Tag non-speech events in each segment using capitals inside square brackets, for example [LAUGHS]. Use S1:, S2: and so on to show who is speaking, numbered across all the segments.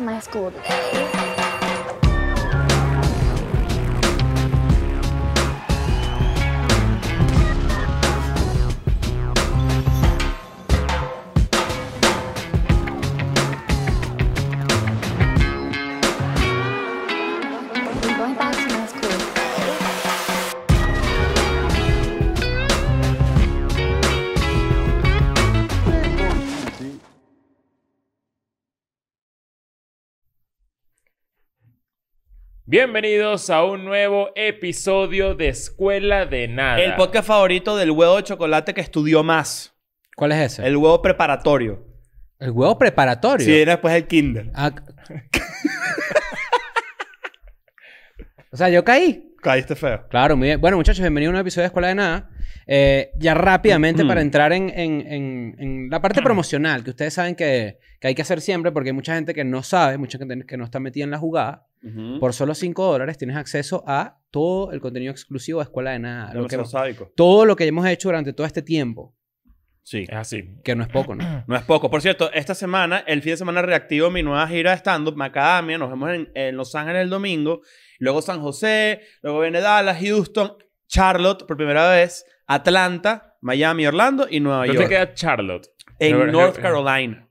S1: mais gordo.
S2: Bienvenidos a un nuevo episodio de Escuela de Nada. El podcast
S3: favorito del huevo de chocolate que estudió más. ¿Cuál es ese? El huevo preparatorio.
S1: ¿El huevo preparatorio? Sí, era después el kinder. Ah, o sea, yo caí. Caíste feo. Claro, muy bien. Bueno, muchachos, bienvenidos a un nuevo episodio de Escuela de Nada. Eh, ya rápidamente, mm. para entrar en, la parte ah. promocional, que ustedes saben que, que hay que hacer siempre, porque hay mucha gente que no sabe, mucha gente que no está metida en la jugada. Por solo 5 dólares tienes acceso a todo el contenido exclusivo de Escuela de Nada. Lo que, todo lo que hemos hecho durante todo este tiempo. Sí. Es así. Que no es poco, ¿no? [CLEARS THROAT] No es poco. Por cierto,
S3: esta semana, el fin de semana reactivo mi nueva gira de stand-up, Macadamia. Nos vemos en, Los Ángeles el domingo. Luego San José. Luego viene Dallas, Houston, Charlotte por primera vez. Atlanta, Miami, Orlando y Nueva York. queda Charlotte? En North Carolina.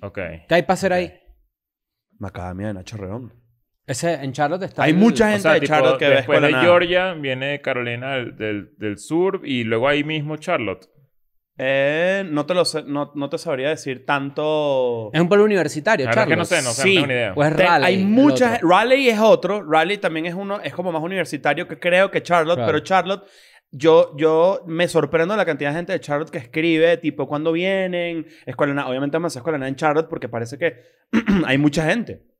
S2: Ok.
S1: ¿Qué hay para hacer ahí? Macadamia de Nacho Redondo en Charlotte está. Hay mucha gente de Charlotte que ves Después de
S2: Georgia viene Carolina del, del, sur y luego ahí mismo Charlotte. Eh, no, te lo no, no, te sabría decir
S3: tanto.
S1: Es un pueblo universitario, Charlotte. que no sé, no, sé, sí. no tengo idea. Pues hay muchas.
S3: Raleigh es otro. Raleigh también es uno, es como más universitario que creo que Charlotte, pero Charlotte yo, yo me sorprendo la cantidad de gente de Charlotte que escribe, tipo, cuando vienen? Escuela, obviamente más escuela en Charlotte porque parece que [CLEARS THROAT] hay mucha gente.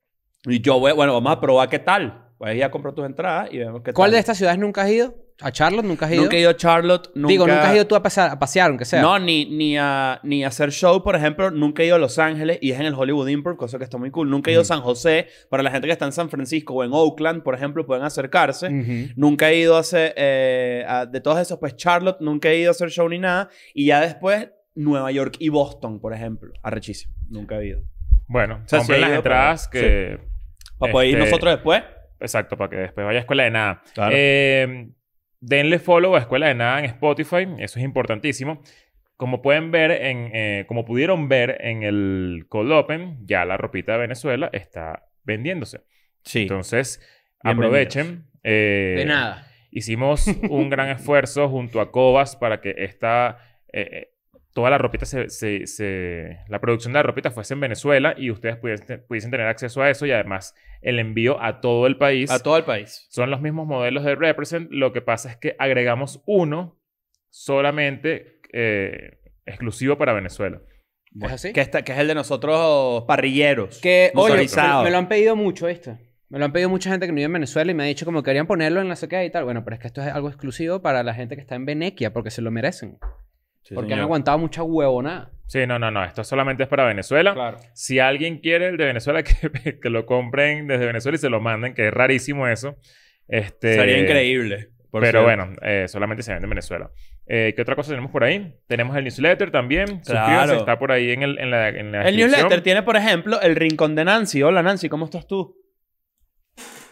S3: Y yo, voy, bueno, vamos a probar qué tal. ir a comprar tus entradas y vemos qué ¿Cuál de estas ciudades nunca has ido? ¿A Charlotte nunca has ido? Nunca he ido a Charlotte. Digo, nunca has ido
S1: tú a pasear, aunque sea. No,
S3: ni, ni, a, ni hacer show, por ejemplo. Nunca he ido a Los Ángeles y es en el Hollywood Improv, cosa que está muy cool. Nunca he ido a San José. Para la gente que está en San Francisco o en Oakland, por ejemplo, pueden acercarse. Nunca he ido a hacer... Eh, de todos esos, pues Charlotte nunca he ido a hacer show ni nada. Y ya después, Nueva York y Boston, por ejemplo. Arrechísimo. Nunca he ido.
S2: Bueno, o las entradas que... Para poder ir este, nosotros después. Exacto, para que después vaya a Escuela de Nada. Eh, denle follow a Escuela de Nada en Spotify, eso es importantísimo. Como pueden ver, en, eh, como pudieron ver en el Cold Open, ya la ropita de Venezuela está vendiéndose. Sí. Entonces, aprovechen. Eh, de nada. Hicimos un gran [LAUGHS] esfuerzo junto a Cobas para que esta, toda la ropita se, La producción de la ropita fuese en Venezuela y ustedes pudiesen, tener acceso a eso y además el envío a todo el país. A todo el país. Son los mismos modelos de Represent. Lo que pasa es que agregamos uno solamente eh, exclusivo para Venezuela. ¿Es así? Que, es el de nosotros oh, parrilleros. Que, oye, me
S1: lo han pedido mucho esto. Me lo han pedido mucha gente que no vive en Venezuela y me ha dicho como que querían ponerlo en la sequía y tal. Bueno, pero es que esto es algo exclusivo para la gente que está en Venequia porque se lo merecen
S2: porque han aguantado mucha huevona. Sí, no, no, no. Esto solamente es para Venezuela. Si alguien quiere el de Venezuela, [LAUGHS] que, lo compren desde Venezuela y se lo manden, que es rarísimo eso. Este, Sería increíble. Pero bueno, eh, solamente se vende en Venezuela. Eh, ¿Qué otra cosa tenemos por ahí? Tenemos el newsletter también. Claro. Está por ahí en, el, en la, en El newsletter
S3: tiene, por ejemplo, el rincón de Nancy. Hola, Nancy, ¿cómo estás tú?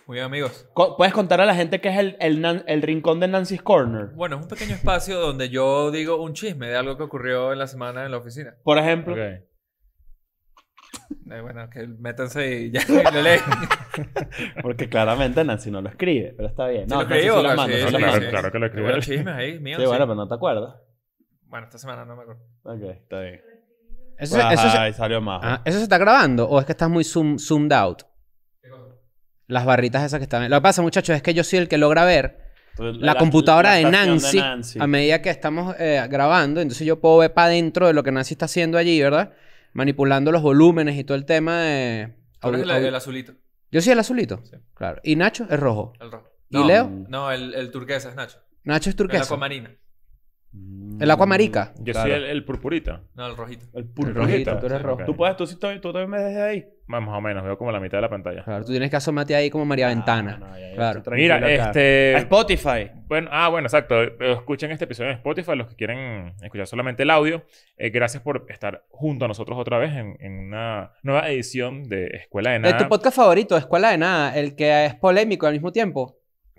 S1: Muy bien, amigos.
S3: ¿Puedes contar a la gente qué es el, el, rincón de Nancy's Corner? Bueno, es un pequeño
S1: espacio donde yo digo un chisme de algo que ocurrió en la semana en la oficina.
S2: Por ejemplo. Okay. Eh, bueno, que métanse y ya [LAUGHS] lo leen. Porque
S3: claramente Nancy no lo escribe, pero está bien. No, sí lo escribo, sí lo mando, claro, que lo escribe. Los chismes ahí, mío. Sí, bueno, pero no te acuerdas. Bueno, esta semana no me acuerdo. Ok, está bien. Eso, se, pues, salió más. Ah,
S1: ¿Eso se está grabando o es que estás muy zoomed out? Las barritas esas que están... Lo que pasa, muchachos, es que yo soy el que logra ver
S2: pues, la, computadora de, Nancy, a
S1: medida que estamos eh, grabando. Entonces yo puedo ver para adentro de lo que Nancy está haciendo allí, ¿verdad? Manipulando los volúmenes y todo el tema de... Ahora es el, azulito. Yo soy el azulito. Claro. ¿Y Nacho? Es rojo. ¿Y Leo?
S2: No, el, turquesa es Nacho. Nacho es turquesa. El acuamarina. El acuamarica. Yo soy el, purpurita. No, el rojito. El purpurita. tú eres rojo. Tú puedes, tú, también me dejes ahí. Más o menos, veo como la mitad de la pantalla. Claro,
S1: tú tienes que asomarte ahí como María ah, Ventana. claro. Mira, este.
S2: Spotify. Bueno, ah, bueno, exacto. Escuchen este episodio en Spotify, los que quieren escuchar solamente el audio. Eh, gracias por estar junto a nosotros otra vez en, una nueva edición de Escuela de Nada. ¿Es tu
S1: podcast favorito, Escuela de Nada? El que es polémico al mismo tiempo.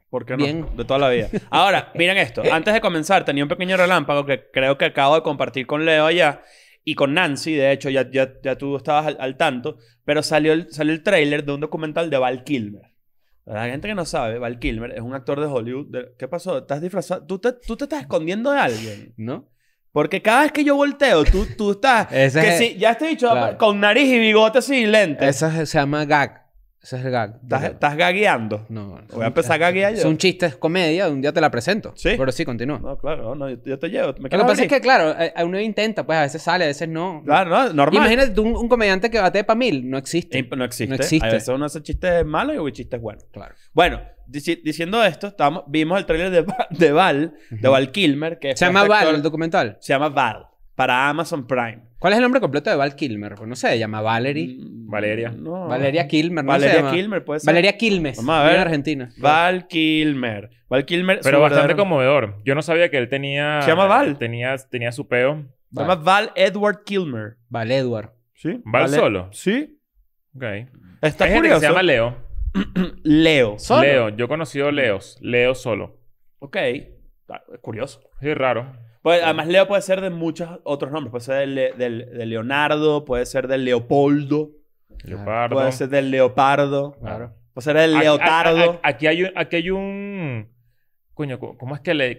S1: ¿Por qué no?
S2: De toda la vida. Ahora, miren esto. [LAUGHS] Antes de comenzar,
S3: tenía un pequeño relámpago que creo que acabo de compartir con Leo allá y con Nancy, de hecho, ya, ya, ya tú estabas al, tanto, pero salió el, salió el tráiler de un documental de Val Kilmer. la gente que no sabe, Val Kilmer es un actor de Hollywood. ¿Qué pasó? ¿Estás disfrazado? ¿Tú te, ¿Tú te estás escondiendo de alguien? ¿No? Porque cada vez que yo volteo, tú, tú estás. [LAUGHS] ya te he dicho,
S1: con nariz y bigote así y lentes. Eso se llama gag. Ese es el gag. ¿Estás, gagueando? No. Voy a empezar a gaguear yo. chiste, es comedia, un día te la presento. Sí. Pero sí, continúa. No, claro, no, yo, te llevo. lo que pasa es que, claro, eh, eh, uno intenta, pues a veces sale, a veces no. Claro, no, normal. Imagínate
S3: tú un, comediante que bate para mil. No existe. no existe. No existe. A veces uno hace chistes malos y chistes buenos. Claro. Bueno, diciendo esto, vimos el tráiler de, de Val, de Val Kilmer. Que Se llama Val, el
S1: documental. Se llama Val para Amazon Prime. ¿Cuál es el nombre completo de Val Kilmer?
S2: Pues no sé, se llama Valerie. Mm, Valeria. Mm, Valeria Kilmer. No Valeria Kilmer puede ser. Valeria Kilmes. Vamos a ver. Argentina. Val Kilmer. Val Kilmer. Pero bastante conmovedor. Yo no sabía que él tenía. Se llama Val. Tenía, tenía su peo. Se llama Val Edward Kilmer. Val Edward. ¿Sí? Val, solo. Sí. Ok. Está se llama [CLEARS THROAT] Leo. Leo. Solo. Leo. Yo he conocido Leos. Leo solo. Ok. Ah, curioso. Sí, raro.
S3: Pues, además, Leo puede ser de muchos otros nombres. Puede ser de, Leonardo, puede ser de Leopoldo. Leopardo. Puede ser del Leopardo. Claro. Puede ser del Leotardo.
S2: Aquí, hay un, hay un. Coño, ¿cómo es que le.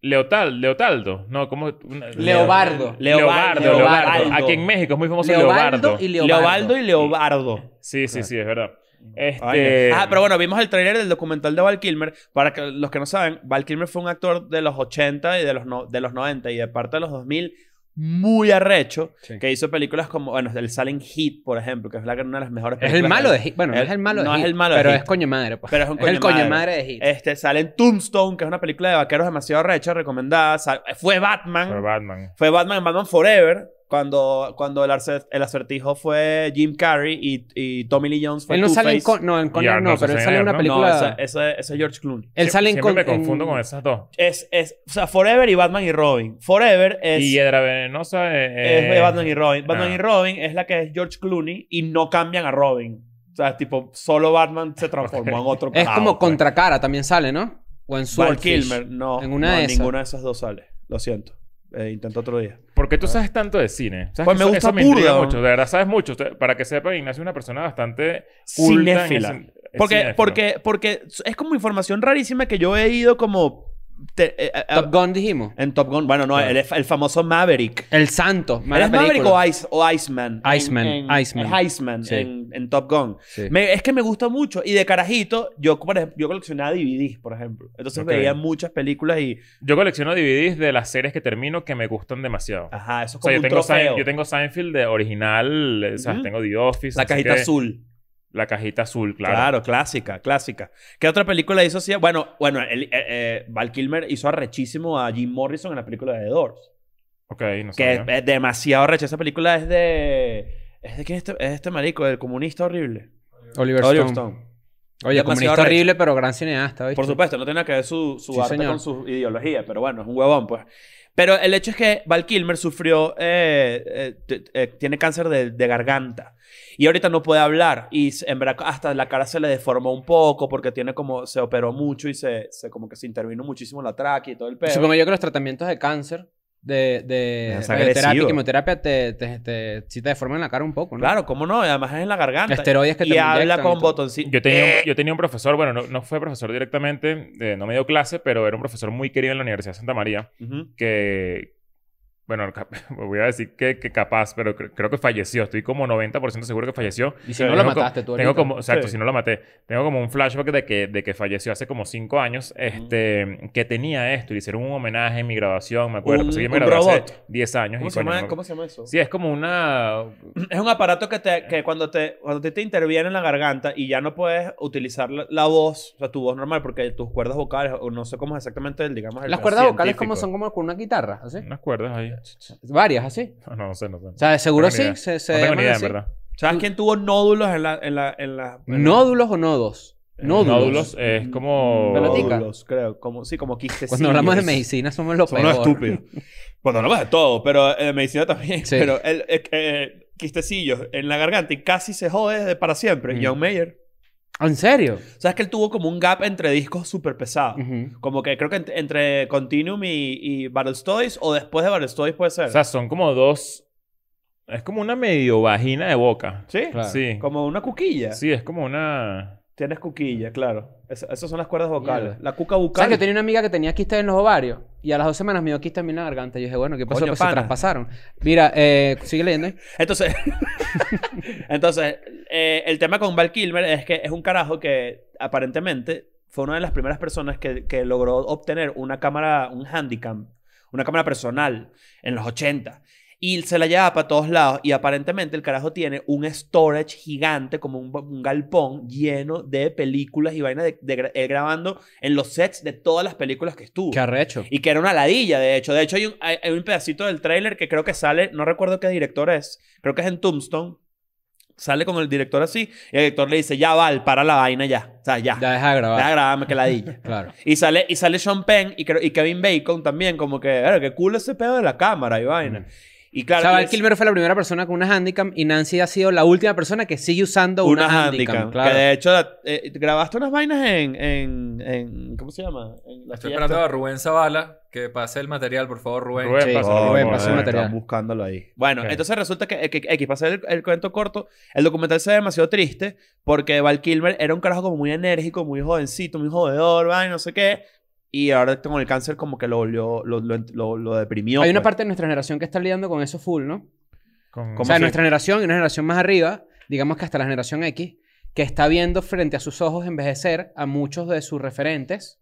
S2: Leotal, Leotaldo? No, ¿cómo? Leobardo. Leobardo, Leobardo. Aquí en México es muy famoso y Leobardo. Leobardo y Leobardo. Sí, sí, sí, es verdad. Este, ah, pero
S3: bueno, vimos el trailer del documental de Val Kilmer. Para que, los que no saben, Val Kilmer fue un actor de los 80 y de los, de los 90 y de parte de los 2000 muy arrecho, que hizo películas como, bueno, el Salen Hit, por ejemplo, que es la, una de las mejores películas. Es el malo de Hit, bueno, no es el malo de no es el malo pero es coño madre. Pues. es, el coño madre. de Hit. Este, Salen Tombstone, que es una película de vaqueros demasiado arrecha, recomendada. fue Batman.
S2: Fue Batman.
S3: Fue Batman en Batman Forever cuando, cuando el, acertijo fue Jim Carrey y, y Tommy Lee Jones fue Él no sale en Con, no, en no, pero él sale en una película... No, ese, es George Clooney. Él sale en Siempre me confundo con esas dos. Es, es, o sea, Forever y Batman y Robin. Forever es... Y Hiedra Venenosa eh, es... Eh, Batman y Robin. Batman ah. y Robin es la que es George Clooney y no cambian a Robin. O sea, tipo, solo Batman se transformó [LAUGHS] en otro. Es como
S1: Contra Cara también sale, ¿no? O en Swordfish. Kilmer, no. En una de esas. ninguna
S3: de esas dos sale. Lo siento. Eh, intento otro día. ¿Por qué tú sabes tanto de cine? pues me gusta mucho.
S2: De verdad, sabes mucho. Para que sepa, Ignacio es una persona bastante... Cinéfila. Porque, porque, porque es como información rarísima que yo he ido como eh, eh, Top Gun dijimos.
S3: En Top Gun, bueno, no, el, famoso Maverick. El santo. ¿Eres Maverick o, Ice, o Iceman? Iceman, Iceman. en, Top Gun. es que me gusta mucho. Y de carajito,
S2: yo, por yo coleccionaba DVDs, por ejemplo. Entonces veía muchas películas y... Yo colecciono DVDs de las series que termino que me gustan demasiado. Ajá, eso es como yo, un tengo yo tengo Seinfeld de original, tengo The Office. La cajita azul. La cajita azul, claro. Claro, clásica,
S3: clásica. ¿Qué otra película hizo así? Bueno, bueno, el, eh, eh, Val Kilmer hizo arrechísimo a Jim Morrison en la película de The Doors.
S2: Ok, no sé. Que
S3: es, demasiado arrecha. Esa película es de... ¿Es de quién es este, es este marico? ¿El comunista horrible? Oliver, Stone.
S2: Oye, comunista horrible,
S3: pero gran cineasta, ¿viste? Por supuesto, no tenía que ver su, su arte con su ideología. Pero bueno, es un huevón, pues. Pero el hecho es que Val Kilmer sufrió... Eh, tiene cáncer de garganta. Y ahorita no puede hablar y en verdad hasta la cara se le deformó un poco porque tiene como, se operó mucho y se, como que se intervino muchísimo la tráquea y todo el pedo. Supongo yo que
S1: los tratamientos de cáncer de, de quimioterapia te, te, sí te deforman la cara un poco, ¿no? Claro, cómo no, además es en la garganta. Esteroides que te Y habla con
S2: botoncitos. Eh. Yo, tenía un, profesor, bueno, no, no fue profesor directamente, eh, no me dio clase, pero era un profesor muy querido en la Universidad de Santa María, que, bueno, [LAUGHS] voy a decir que, capaz, pero creo que falleció. Estoy como 90% seguro que falleció. Y si no la mataste tú tengo como, Exacto, si no la maté. Tengo como un flashback de que, de que falleció hace como 5 años, mm. este, que tenía esto. Le hicieron un homenaje en mi grabación me acuerdo. Un, 10 años. ¿Cómo, se llama, eso? Sí, es como una... Es
S3: un aparato que, te, que cuando, te, cuando te, interviene en la garganta y ya no puedes utilizar la, voz, o sea, tu voz normal, porque tus cuerdas vocales, o no sé cómo es exactamente, digamos... El Las cuerdas vocales como son
S1: como con una guitarra, ¿así? Unas cuerdas ahí. Varias, así. [LAUGHS]
S2: No, no sé, no sé. O
S1: sea, seguro sí. no idea, ¿Sabes quién tuvo nódulos en la. En la, en la ¿Nódulos o nodos? Eh, nódulos. Nódulos es mm, como. Mm, nódulos,
S3: creo. Como, sí, como quistecillos. Cuando hablamos de medicina somos los somos peor. estúpidos. Cuando hablamos de todo, pero eh, de medicina también. Pero el, eh, quistecillos en la garganta y casi se jode para siempre. Mm. John Mayer. ¿En serio? ¿Sabes que él tuvo como un gap entre discos súper pesado? Como que creo que entre Continuum y, y o después de Toys puede ser. O sea, son
S2: como dos... Es como una medio vagina de boca. ¿Sí? Sí.
S1: Como una cuquilla. Sí,
S2: es como una...
S1: Tienes cuquilla, claro. esas son las cuerdas vocales. La cuca bucal. ¿Sabes que tenía una amiga que tenía quistes en los ovarios? Y a las dos semanas me dio quiste en la garganta. Y yo dije, bueno, ¿qué pasó? Pues se traspasaron. Mira, eh, sigue leyendo. ¿eh? Entonces,
S3: [LAUGHS] entonces eh, el tema con Val Kilmer es que es un carajo que aparentemente fue una de las primeras personas que, logró obtener una cámara, un handicap, una cámara personal en los 80 y se la llevaba para todos lados. Y aparentemente el carajo tiene un storage gigante, como un, galpón lleno de películas y vainas de, eh, grabando en los sets de todas las películas que estuvo. Que arrecho. Y que era una ladilla, de hecho. De hecho, hay un, un pedacito del tráiler que creo que sale, no recuerdo qué director es, creo que es en Tombstone. Sale con el director así y el director le dice, ya Val, para la vaina ya. O sea, ya. Ya deja de grabar. Deja de grabarme que la [LAUGHS] claro. Y sale, y sale Sean Penn y, y Kevin Bacon también, como que,
S1: claro, qué cool ese pedo de la cámara y vaina. Mm. Y claro, Chaval Kilmer fue la primera persona con una handicam y Nancy ha sido la última persona que sigue usando una, una claro. Que de hecho eh, grabaste unas vainas en, en, ¿Cómo se llama? En la Estoy fiesta. esperando a Rubén Zavala que pase el material, por favor, Rubén. Rubén, sí. el material.
S3: Están buscándolo ahí. Bueno, entonces resulta que, X, para hacer el, cuento corto, el documental se ve demasiado triste porque Val Kilmer era un carajo como muy enérgico,
S1: muy jovencito, muy jodedor, vaina, no sé qué.
S3: Y ahora con el cáncer como que lo, lo, lo, lo, deprimió. Hay una pues.
S1: parte de nuestra generación que está lidiando con eso full, ¿no? O sea, nuestra generación y una generación más arriba, digamos que hasta la generación X, que está viendo frente a sus ojos envejecer a muchos de sus referentes.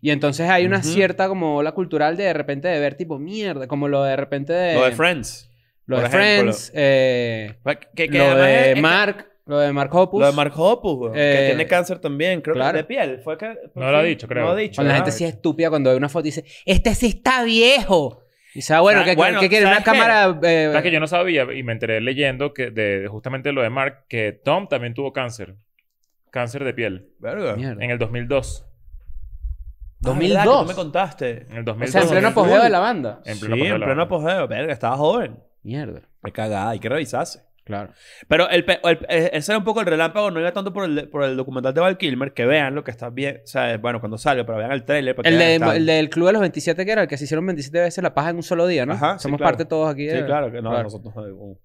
S1: Y entonces hay una cierta como ola cultural de de repente de ver tipo mierda, como lo de repente de... Lo de Friends. Lo de Friends, eh, que, que lo de Mark. Lo de Mark Hoppus. Lo de Mark Hoppus, güey. que eh, tiene cáncer también, creo que de piel. Fue que, no lo ha dicho, creo. No lo ha dicho. la gente ah, sí es estúpida cuando ve una foto y dice, este sí está viejo. Y se ah, bueno, bueno, ¿qué, quiere? ¿Una cámara...?
S2: Eh, es que yo no sabía y me enteré leyendo que de, justamente lo de Mark, que Tom también tuvo cáncer. Cáncer de piel. Verga. En el 2002.
S1: 2002. No me contaste? En el 2002.
S2: O sea, en pleno apogeo
S3: de la banda. En pleno sí, En pleno apogeo. Verga, estaba joven. Mierda. Me cagada, hay que revisarse. Claro. Pero el, eh, ese era un poco el relámpago, no era tanto por el, documental de Val Kilmer, que vean lo que está bien, o bueno, cuando salga, pero vean el trailer. el,
S1: del Club de los 27, que era el que se hicieron 27 veces la paja en un solo día, ¿no? Somos parte todos aquí. sí, claro, no, nosotros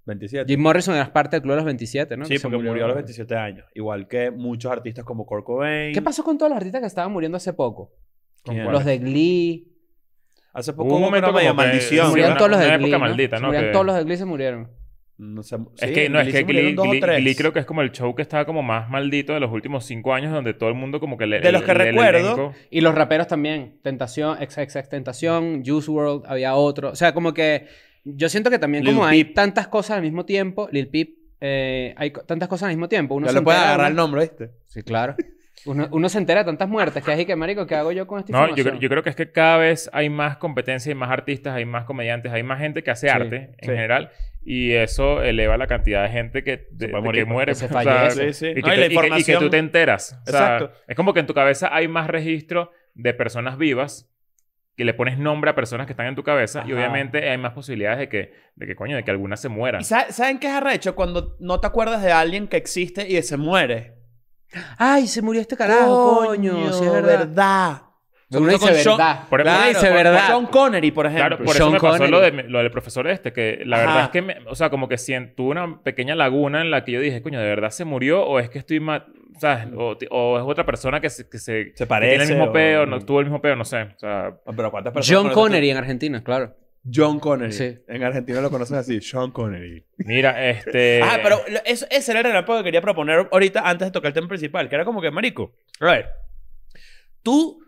S3: 27. Eh, uh, Jim Morrison
S1: era parte del Club de los 27, ¿no? Sí, porque murió, a los 27 años, igual que muchos artistas como Kurt ¿Qué pasó con todos los artistas que estaban muriendo hace poco? Los de Glee. Hace poco un momento medio maldición. Murieron todos los de Glee. Maldita, ¿no? Murieron todos los de Glee se murieron. No sé, es que no, es que Glee, creo
S2: que es como el show que estaba como más maldito de los últimos cinco años, donde todo el mundo como que le. De los que recuerdo.
S1: y los raperos también. Tentación, ex, ex, Tentación, Juice World, había otro. O sea, como que. Yo siento que también, como hay tantas cosas al mismo tiempo, Lil Peep, eh, hay tantas cosas al mismo tiempo. Uno se le puede agarrar el nombre,
S2: ¿viste? Sí, claro. [LAUGHS]
S1: Uno, se entera de tantas muertes que es que, marico, ¿qué hago yo con esta no, Yo,
S2: yo, creo que es que cada vez hay más competencia, hay más artistas, hay más comediantes, hay más gente que hace arte en general. Y eso eleva la cantidad de gente que, muere. y, que tú te enteras. Exacto. Es como que en tu cabeza hay más registro de personas vivas que le pones nombre a personas que están en tu cabeza y obviamente hay más posibilidades de que, de que, coño, de que algunas se mueran. ¿Y saben qué es arrecho? Cuando no te acuerdas de alguien que existe y se muere.
S1: ¡Ay, se murió este carajo, coño! si es verdad.
S3: verdad. dice verdad. por
S2: Connery, por ejemplo. por eso me pasó lo, de- lo del profesor este, que la verdad es que, me- o sea, como que una pequeña laguna en la que yo dije, coño, ¿de verdad se murió? ¿O es que estoy mal? O, es otra persona que se, que se, Se parece. tiene el mismo peo, no tuvo el mismo peo, no sé. O sea, Pero ¿cuántas personas John Connery en
S3: Argentina, claro. John Connery. En Argentina lo conocen así, John Connery.
S2: Mira, este. [LAUGHS] Ah, pero
S3: eso, ese era el relato que quería proponer ahorita antes de tocar el tema principal, que era como que, marico, a ver, tú,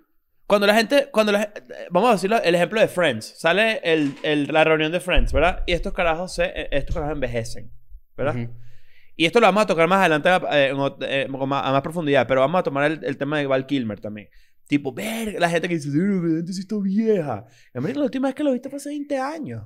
S3: cuando la gente, cuando la, eh, vamos a decirlo, el ejemplo de Friends, sale el, la reunión de Friends, ¿verdad? Y estos carajos, se, eh, estos carajos envejecen, ¿verdad? Y esto lo vamos a tocar más adelante eh, a más profundidad, pero vamos a tomar el, el tema de Val Kilmer también. Tipo, verga, la gente que dice, antes esto vieja. En América, la última vez que lo viste fue hace 20 años.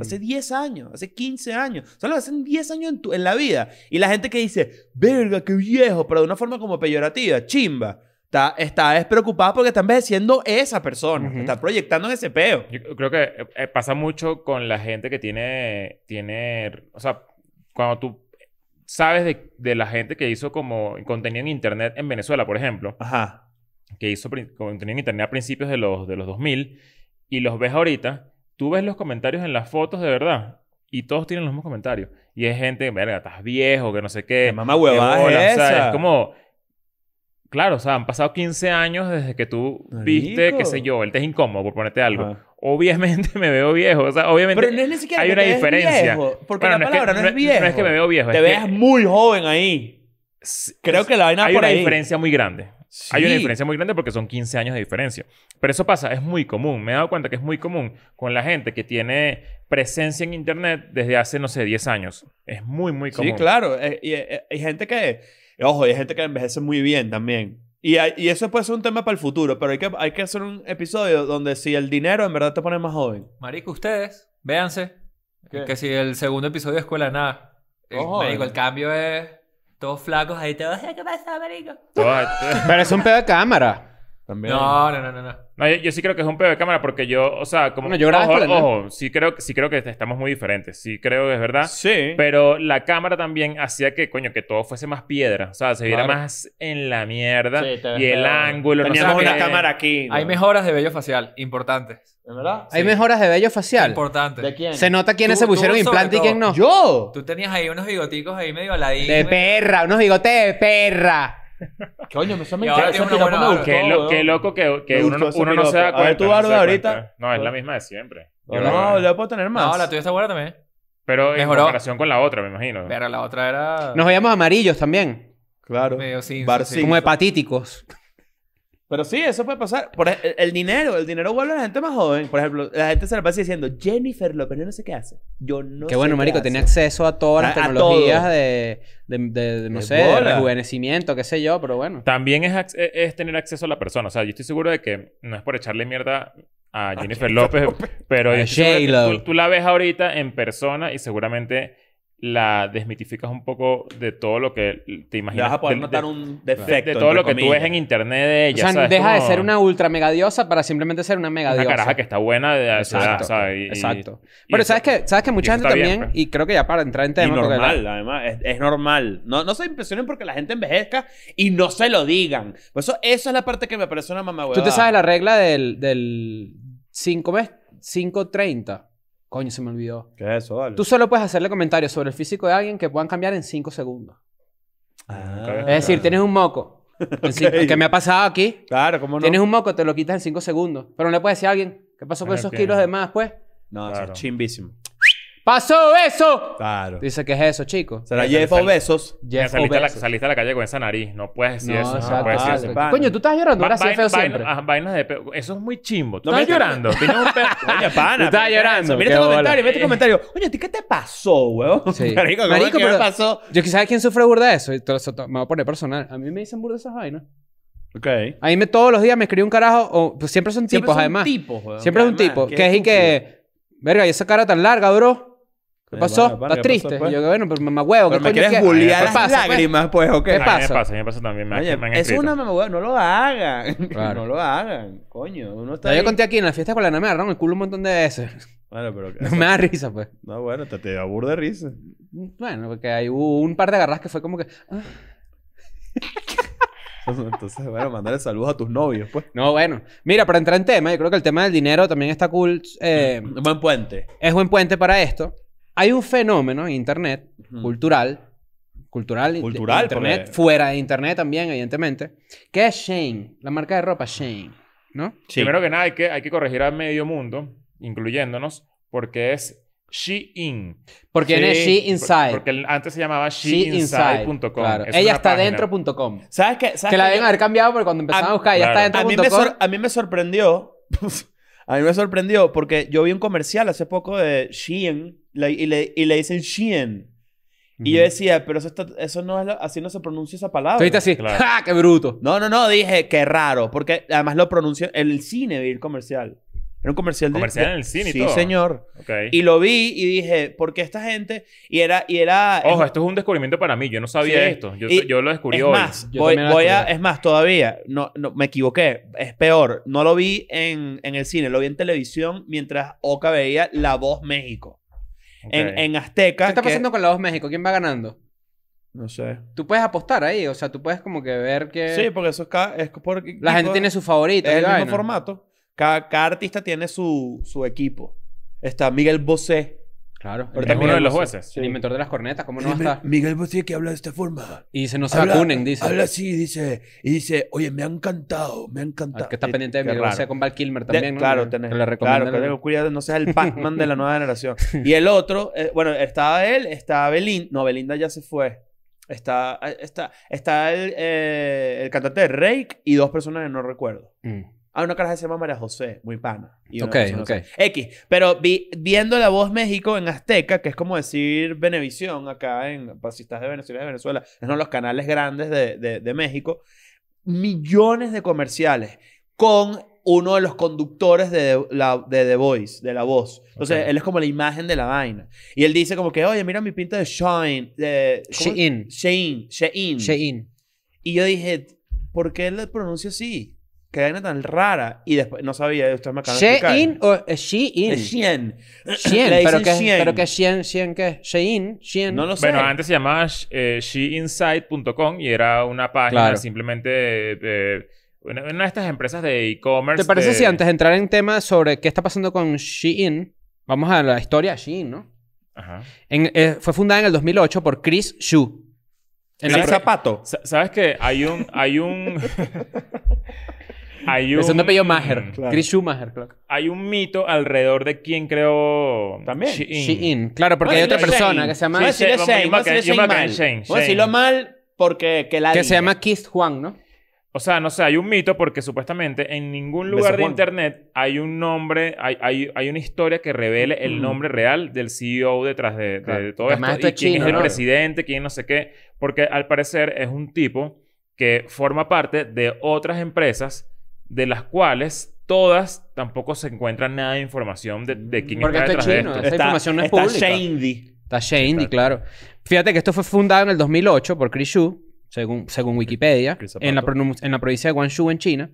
S3: Hace 10 mm. años, hace 15 años. Solo hacen 10 años en, tu, en la vida. Y la gente que dice, verga, qué viejo, pero de una forma como peyorativa, chimba.
S2: Está, está preocupada porque está envejeciendo esa persona. Está proyectando ese peo. Yo creo que eh, eh, pasa mucho con la gente que tiene... tiene o sea, cuando tú sabes de, de la gente que hizo como contenido en internet en Venezuela, por ejemplo. Ajá que hizo contenido en internet a principios de los, de los 2000 y los ves ahorita, tú ves los comentarios en las fotos de verdad y todos tienen los mismos comentarios. Y es gente, verga, estás viejo, que no sé qué. Mamá huevada. Es, o sea, es como, Claro, o sea, han pasado 15 años desde que tú viste, qué sé yo, él te es incómodo por ponerte algo. Obviamente [LAUGHS] me veo viejo, o sea, obviamente Pero no es ni siquiera hay una diferencia. Viejo, porque la no palabra es que, no es viejo. No es que me veo viejo. Te ves muy joven ahí. Creo que la vaina por ahí. Hay una diferencia muy grande. Hay una diferencia muy grande porque son 15 años de diferencia. Pero eso pasa, es muy común. Me he dado cuenta que es muy común con la gente que tiene presencia en Internet desde hace, no sé, 10 años. Es muy, muy
S3: común. Sí, claro. Eh, y eh, eh, hay, gente que,
S2: ojo, hay gente que envejece muy bien también.
S3: Y, eso puede ser un tema para el futuro, pero hay que, hay que hacer un episodio donde si el dinero en verdad te pone más joven.
S1: Marico, ustedes, véanse. Que si el segundo episodio es Escuela Nada. Ojo, el cambio es... Todos flacos ahí, todos, ¿qué pasa, marico? [LAUGHS] Pero es un
S2: pedo de cámara. No, no, no, no. yo, sí creo que es un pedo de cámara porque yo, o sea, como. No, yo ojo, ojo, sí creo, sí creo que estamos muy diferentes. Sí creo que es verdad. Sí. Pero la cámara también hacía que, coño, que todo fuese más piedra. O sea, se viera más en la mierda. Sí, y el ángulo. Teníamos una cámara aquí. Hay mejoras de vello facial importantes.
S1: ¿De verdad? Hay mejoras de vello facial. Importantes. ¿De quién? Se nota quiénes se pusieron implante y quién no. ¡Yo! Tú tenías ahí unos bigoticos
S2: ahí medio aladitos. De perra, unos bigotes
S1: de perra.
S2: Coño, me son me Qué, loco que, uno, no se da cuenta. A ver, tu barba ahorita. No, es la misma de siempre. no, la puedo tener más. No, la tuya está buena también. Pero en comparación con la otra, me imagino. Pero la otra era... Nos
S1: veíamos amarillos también.
S2: Claro. Como
S1: hepatíticos.
S3: Pero sí, eso puede pasar. Por el dinero, el dinero vuelve a la gente más joven. Por ejemplo, la gente se la pasa diciendo, Jennifer López, yo no sé qué hace.
S1: Yo no Qué bueno, marico, tenía acceso a todas las A- tecnologías de, de, de- no sé,
S2: rejuvenecimiento, qué sé yo, pero bueno. También es, e, es- tener acceso a la persona. O sea, yo estoy seguro de que no es por echarle mierda a Jennifer López, pero yo tú, tú la ves ahorita en persona y seguramente la desmitificas un poco de todo lo que te imaginas. poder de, un defecto. todo lo que tú ves en internet de ella. O sea, deja de ser una
S1: ultra mega diosa para simplemente ser una mega diosa. caraja que
S2: está buena de Exacto. Exacto.
S1: Pero ¿sabes, que, sabes que mucha gente también, pues.
S2: y creo que ya para entrar en tema. Y normal, además,
S3: es, normal. No, no se impresionen porque la gente envejezca y no se lo digan. Por pues eso, esa es la parte que me parece una mamá Tú te sabes
S1: la regla del, 5 meses 5.30. Coño, se me olvidó. ¿Qué es eso, Tú solo puedes hacerle comentarios sobre el físico de alguien que puedan cambiar en 5 segundos. Ah, ah. es decir, tienes un moco. [LAUGHS] El que me ha pasado aquí. Claro, ¿cómo no? Tienes un moco, te lo quitas en 5 segundos. Pero no le puedes decir a alguien, ¿qué pasó con esos kilos de más, pues? No, chimbísimo. ¡Pasó eso! Claro. Dice que es eso, chico. Será Jeff Jeff Besos. Jeff saliste, a la, saliste
S2: a la calle con esa nariz. No puedes decir eso. no puedes decir eso. Coño, tú estás llorando. Ahora sí es feo siempre. vainas de Eso es muy chimbo. Tú estás llorando. Tienes un peo. [LAUGHS] Coño, pana. llorando, Mira tu este comentario, mira este
S3: comentario. Oye, ¿a ti
S1: qué te pasó, huevón? Sí. [LAUGHS] Marico,
S2: ¿qué
S3: pasó?
S1: Yo quizás quién sufre burda de eso. Y me voy a poner personal. A mí me dicen burda esas vainas. Ok. A mí me, todos los días me escribe un carajo. O, pues, siempre son tipos, además. Siempre es un tipo, es Que es y que... Verga, y esa cara tan larga, bro. ¿Qué pasó? ¿Estás triste? bueno, pues? yo, bueno, pero mamá huevo. Pero ¿qué me quieres bullear las lágrimas, pues, ¿o qué? pasa? ¿Qué pasa? Me pasa también. es una mamá huevo. No lo hagan. [LAUGHS] no lo hagan. Coño, no, Yo conté aquí en la fiesta con la nana me agarraron el culo un montón de veces.
S3: Bueno, pero... [LAUGHS] No me da risa,
S1: pues. No, bueno. Te, te aburre risa. Bueno, porque hay un par de agarras que fue como que... Ah". [LAUGHS] Entonces, bueno, mandarle saludos a tus novios, pues. No, bueno. Mira, para entrar en tema, yo creo que el tema del dinero también está cool. Eh, buen puente. Es buen puente para esto. Hay un fenómeno en Internet, cultural, cultural, cultural pues. Internet, fuera de Internet también, evidentemente, que es Shane, la marca de ropa Shane, ¿no?
S2: Sí. Primero que nada, hay que, hay que corregir al medio mundo, incluyéndonos, porque es Shein. Porque es She Inside. Porque antes se llamaba SheInside.com. Ella está
S1: dentro.com. ¿Sabes qué? ¿Sabes que la deben haber cambiado porque cuando empezamos a, buscar, ya está dentro.com. A,
S3: a, mí me sorprendió. [LAUGHS] a mí me sorprendió porque yo vi un comercial hace poco de Shein y, le, dicen Sheehan. Y yo decía, pero eso, eso no es así no se pronuncia esa palabra. así, ¡ja! ¡Qué bruto! No, no, no, dije, qué raro. Porque además lo pronunció en el cine, vi el comercial. Era un comercial, comercial en el cine y sí, señor. Y lo vi y dije, ¿por qué esta gente? Y era... Y era Ojo, esto es
S2: un descubrimiento para mí. Yo no sabía esto. Yo, yo, lo descubrí hoy. Más, voy, a, es más, todavía, no,
S3: no, me equivoqué. Es peor. No lo vi en, en el cine. Lo vi en televisión mientras
S1: Oka veía La Voz México. En, en, Azteca. ¿Qué está pasando con la voz México? ¿Quién va ganando? No sé. Tú puedes apostar ahí, o sea, tú puedes como que ver que. Sí, porque eso es, cada, es
S3: La gente tiene su favorito. Es el mismo formato.
S1: Cada, artista tiene su, su equipo.
S3: Está Miguel Bosé, Claro. Pero también uno de los jueces. El inventor de las
S1: cornetas, ¿cómo no va a estar? Miguel
S3: Bosé que habla de esta forma. Y dice, no se nos vacunen, dice. Habla así, dice. Y dice, oye, me ha encantado, me ha ah, encantado. que está pendiente de Miguel Bosé con Val Kilmer también, ¿no? Claro, tenés, claro, que tengo cuidado, no ser el [LAUGHS] Pac-Man de la nueva generación. Y el otro, eh, bueno, estaba él, estaba Belinda. No, Belinda ya se fue. Está, eh, está, está el, eh, el cantante de Rake y dos personas que no recuerdo. Mm una caraja se llama María José, muy pana. Y ok, ok. X. Pero viendo La Voz México en Azteca, que es como decir Venevisión acá en. Pues, si estás de Venezuela, es de Venezuela. Es uno de los canales grandes de, de, México. Millones de comerciales con uno de los conductores de, la, de The Voice, de La Voz. Entonces, él es como la imagen de la vaina. Y él dice como que, oye, mira mi pinta de Shine. De, Shein. Shein. Shein. Y yo dije, ¿por qué él le pronuncia así? que vaina tan rara. Y después, no sabía, usted me acaban de explicar. ¿Shein
S1: o eh, Shein? Es Shein. Shein, pero que, Shein. pero que Shein, ¿qué es? Shein, Shein. No lo sé. Bueno, antes
S2: se llamaba eh, Sheinside.com SheInsight.com y era una página simplemente... de una, de estas empresas de e-commerce. ¿Te parece si antes
S1: de entrar en temas sobre qué está pasando con Shein, vamos a la historia de Shein, ¿no? Ajá. Eh, fue fundada en el 2008 por Chris Xu.
S2: En el zapato. Sabes que hay un, hay un [LAUGHS] Hay un... Es un apellido Maher. Mm, Chris
S1: Schumacher, claro.
S2: Hay un mito alrededor de quién creó... También. Shein. Claro, porque hay otra persona que se llama... Sí, decirle Shane. Vamos decirle mal. mal porque... Que, la se llama Kiss Juan, ¿no? O sea, no sé, hay un mito porque supuestamente en ningún lugar de internet hay un nombre, hay, hay, hay una historia que revele el mm. nombre real del CEO detrás de, todo esto. Y quién es el presidente, quién no sé qué. Porque al parecer es un tipo que forma parte de otras empresas de las cuales todas tampoco se encuentra nada de información de, de quién Porque está detrás de esto. Esa información no es está pública.
S1: Shandy.
S2: Está Shandy, está.
S1: claro. Fíjate que esto fue fundado en el 2008 por Chris según, según Wikipedia, en la, provincia de Guangzhou, en China.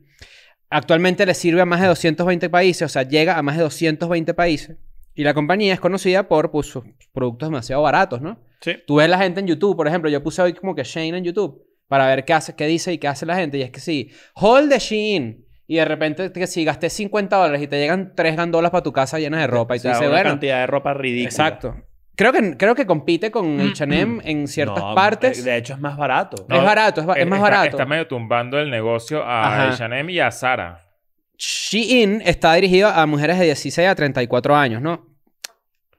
S1: Actualmente le sirve a más de 220 países, o sea, llega a más de 220 países. Y la compañía es conocida por pues, sus productos demasiado baratos, ¿no? Sí. Tú ves la gente en YouTube, por ejemplo, yo puse hoy como que Shane en YouTube para ver qué, hace, qué dice y qué hace la gente. Y es que sí, hold the Shein y de repente si gasté 50 dólares y te llegan tres gandolas para tu casa llenas de
S2: ropa y tú dices, bueno... una cantidad de ropa ridícula. Exacto. Creo que, creo que compite con el mm. H&M mm. en ciertas no, partes. Eh, de hecho, es más barato. es barato, es, es eh, más barato. Está medio tumbando el negocio a H&M y a Zara.
S1: Shein está dirigido a mujeres de 16 a 34 años, ¿no?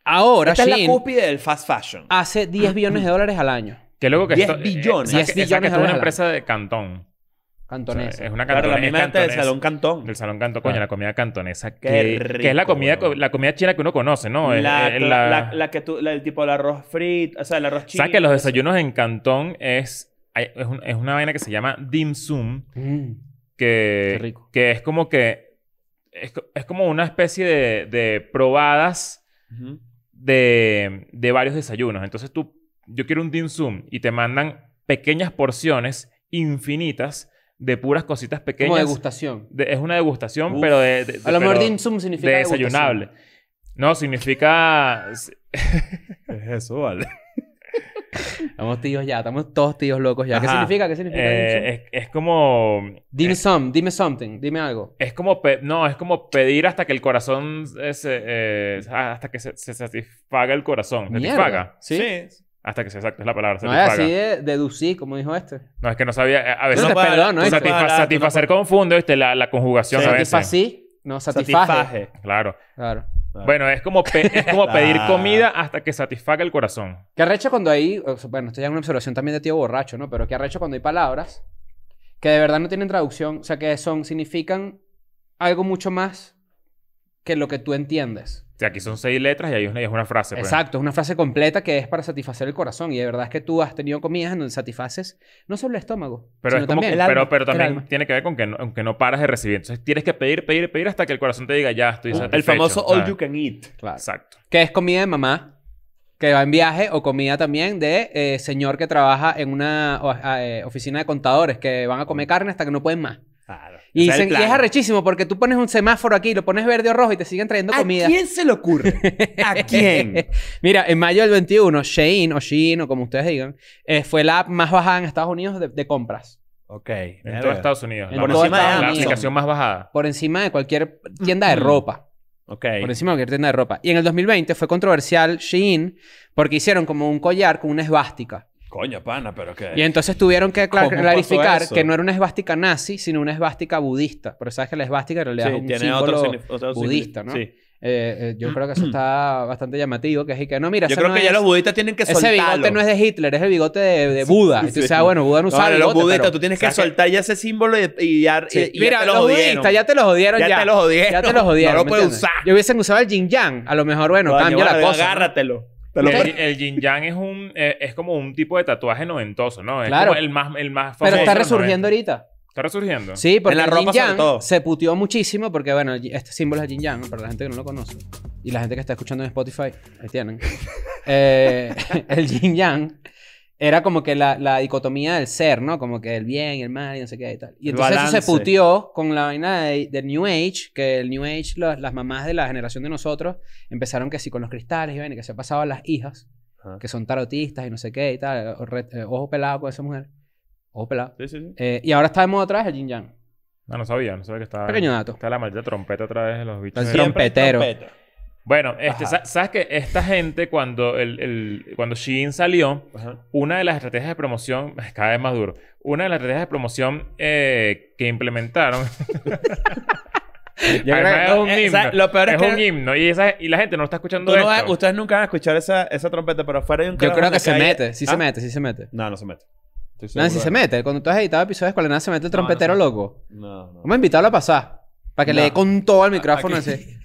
S2: Ahora Esta Shein... es la cúspide del fast fashion.
S1: Hace 10 billones de dólares al
S2: año. que 10 eh, billones. es una empresa de Cantón. Cantonesa. es una cantonesa. Claro, la misma del Salón Cantón. Del Salón Cantón, coño, ah. la comida cantonesa. Qué que, rico, que es la comida, la comida china que uno conoce, ¿no? La,
S3: que tú, el tipo del arroz frito, o sea, el arroz chino. ¿Sabes que los desayunos
S2: en Cantón es, es, una vaina que se llama dim sum? Mm. Que, Qué rico. que es como que es, como una especie de, probadas de, de varios desayunos. Entonces tú, yo quiero un dim sum y te mandan pequeñas porciones infinitas de puras cositas pequeñas. Como degustación. es una degustación, pero de... a lo mejor sum significa desayunable. No, significa... [LAUGHS] eso, vale. Estamos tíos ya, estamos todos tíos locos ya. ¿Qué significa? ¿Qué significa? Eh, es, es, como. Dime some, dime something, dime algo. Es como. No, es como pedir hasta que el corazón. Eh, hasta que se, satisfaga el corazón. ¿Satisfaga? ¿Sí? sí. Hasta que sea exacto, es la palabra. así
S1: de deducir, como dijo este.
S2: No, es que no sabía. A veces. Este. no satisfacer confunde ¿viste? La, conjugación a Satisfací,
S1: no satisfaje.
S2: Claro. Claro. Bueno, es como, pedir comida hasta que satisfaga el corazón.
S1: Qué arrecho cuando hay. Bueno, esto ya es una observación también de tío borracho, ¿no? Pero qué arrecho cuando hay palabras que de verdad no tienen traducción, o sea, que son, significan algo mucho más que lo que tú entiendes.
S2: O aquí son seis letras y ahí es una frase. Pues. Exacto,
S1: es una frase completa que es para satisfacer el corazón. Y de verdad es que tú has tenido comidas en donde satisfaces no solo el estómago, pero sino también pero, también
S2: tiene que ver con que no, aunque no paras de recibir. Entonces tienes que pedir, pedir, pedir hasta que el corazón te diga ya estoy satisfecho. El famoso all you can eat. Exacto. Que es comida de mamá que va en viaje o comida también de eh,
S1: señor que trabaja en una ah, eh, oficina de contadores que van a comer carne hasta que no pueden más. Y, es arrechísimo porque tú pones un semáforo aquí, lo pones verde o rojo y te siguen trayendo comida. ¿A quién se le ocurre? ¿A [LAUGHS] quién? Mira, en mayo del 21, Shein o Shein o como ustedes digan, eh, fue la app más bajada en Estados Unidos de, compras. Ok.
S2: En todo Estados Unidos. la, por encima de la aplicación
S1: más bajada. Por encima de cualquier tienda de mm. ropa. Ok. Por encima de cualquier tienda de ropa. Y en el 2020 fue controversial Shein porque hicieron como un collar con una esvástica. Coño, pana, pero que... Y entonces tuvieron que clarificar que no era una esvástica nazi, sino una esvástica budista. Pero sabes que la esvástica en realidad es un símbolo budista, ¿no? Sí. Eh, eh, yo creo que eso está bastante llamativo. Que no, mira, yo creo que ya los budistas tienen que soltarlo. Ese bigote no es de Hitler, es el bigote de, Buda. O sea, bueno, Buda no usaba no, no, Los budistas, tú tienes que soltar ya ese símbolo y, ya, mira, los budistas ya te los jodieron. Ya, ya, te los jodieron. Ya te los jodieron. No lo puedes usar. Yo hubiesen usado el yin yang. A lo mejor, bueno, cambia la cosa.
S2: Agárratelo. El, el, yin yang es un eh, es como un tipo de tatuaje noventoso, ¿no? Es claro. como el más, el más famoso. Pero está resurgiendo ahorita. Está resurgiendo. Sí, porque en la el ropa
S1: se puteó muchísimo porque, bueno, este símbolo es yin yang, para la gente que no lo conoce. Y la gente que está escuchando en Spotify, ahí tienen. [LAUGHS] Eh, [LAUGHS] el yin yang era como que la, la, dicotomía del ser, ¿no? Como que el bien y el mal y no sé qué y tal. Y entonces eso se puteó con la vaina del New Age, que el New Age, las mamás de la generación de nosotros empezaron que sí con los cristales y ven, que se ha a las hijas, que son tarotistas y no sé qué y tal, eh, ojo pelado con esa mujer. Ojo pelado. Sí, sí, sí. Eh, y ahora está de moda otra vez el yin yang.
S2: No, ah, no sabía, no sabía que estaba. Pequeño dato. Está la maldita trompeta otra vez de los bichos. trompetero. trompeta. Bueno, este, sabes que esta gente, cuando, el, cuando Shein salió, una de las estrategias de promoción, cada vez más duro, una de las estrategias de promoción eh, que implementaron. es un himno. es, un himno. Y, esa, y, la gente no está escuchando ustedes nunca van a escuchar esa, esa trompeta, pero afuera hay un Yo creo que se mete. Sí se ¿Ah? mete, sí
S3: se
S1: mete. No, no se mete. No, si se mete. Cuando tú has editado episodios cuando nada se mete el trompetero loco. No, no. Vamos a invitarlo a pasar. Para que le dé con todo al ah, micrófono ese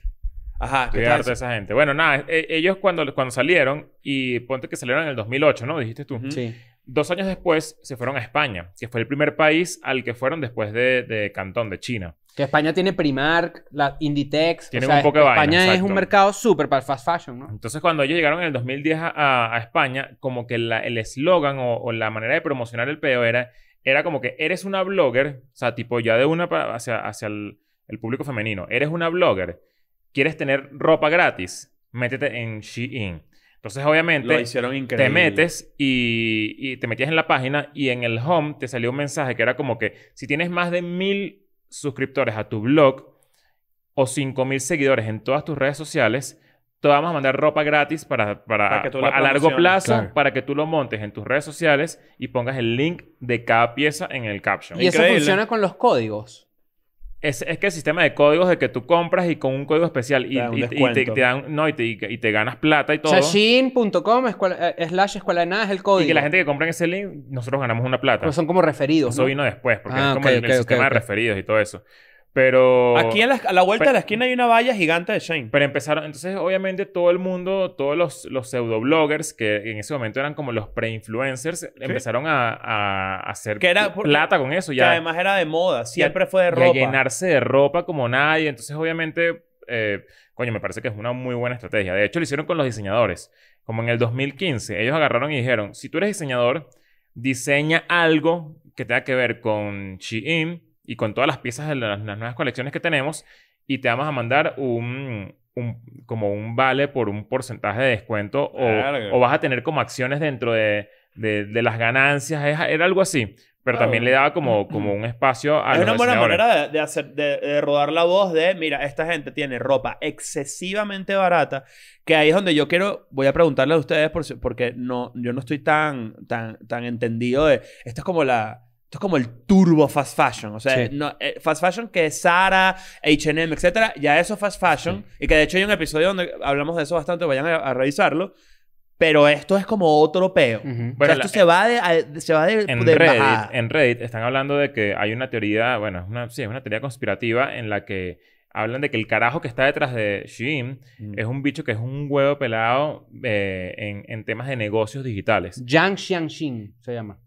S2: Ajá, ¿qué tal? esa gente. Bueno, nada, e, ellos cuando, cuando salieron, y ponte que salieron en el 2008, ¿no? Dijiste tú. Sí. Dos años después se fueron a España, que fue el primer país al que fueron después de, de Cantón, de China.
S1: Que España tiene Primark, la Inditex. Tienen un poco de España es un mercado súper para el fast fashion, ¿no?
S2: Entonces, cuando ellos llegaron en el 2010 a, a España, como que la, el eslogan o, la manera de promocionar el pedo era, era como que eres una blogger, o sea, tipo ya de una hacia, hacia el público femenino. Eres una blogger ¿Quieres tener ropa gratis? Métete en Shein. Entonces, obviamente, te metes y, te metías en la página y en el home te salió un mensaje que era como que si tienes más de mil suscriptores a tu blog o cinco mil seguidores en todas tus redes sociales, te vamos a mandar ropa gratis para, a largo plazo para que tú lo montes en tus redes sociales y pongas el link de cada pieza en el caption. Y eso funciona con los códigos es, que el sistema de códigos de que tú compras y con un código especial y, te, dan, y te, ganas plata y todo.
S1: Shashin.com eh, slash escuela de nada es el código. Y que la gente que
S2: compra en ese link, nosotros ganamos una plata. Pero son como referidos. Eso vino después, porque ah, es como el, sistema de referidos y todo eso. Pero. Aquí a la, vuelta de la esquina hay una valla gigante de Shane. Pero empezaron. Entonces, obviamente, todo el mundo, todos los, los pseudo-bloggers, que en ese momento eran como los pre-influencers, empezaron a, hacer plata con eso. Ya, que además
S3: era de moda, siempre
S2: fue de ropa. Y llenarse de ropa como nadie. Entonces, obviamente, eh, coño, me parece que es una muy buena estrategia. De hecho, lo hicieron con los diseñadores. Como en el 2015, ellos agarraron y dijeron: si tú eres diseñador, diseña algo que tenga que ver con Shein y con todas las piezas de las, nuevas colecciones que tenemos y te vamos a mandar un, como un vale por un porcentaje de descuento o, vas a tener como acciones dentro de, de, las ganancias, era algo así. Pero también le daba como, [CLEARS THROAT] como un espacio a... Es una buena manera
S3: de, hacer, de rodar la voz de, mira, esta gente tiene ropa excesivamente barata, que ahí es donde yo quiero, voy a preguntarle a ustedes porque no, yo no estoy tan, tan, tan entendido de, esto es como la esto es como el turbo fast fashion. O sea, eh, fast fashion que es Zara, HM, etcétera, ya eso es fast fashion. Y que de hecho hay un episodio donde
S2: hablamos de eso bastante, vayan a, revisarlo. Pero esto es como otro peo. o sea, esto se va de, se va de, en Reddit, En Reddit están hablando de que hay una teoría, bueno, una, sí, es una teoría conspirativa en la que hablan de que el carajo que está detrás de Shein mm. es un bicho que es un huevo pelado eh, en, en, temas de negocios digitales. Yang Xiangxin se llama.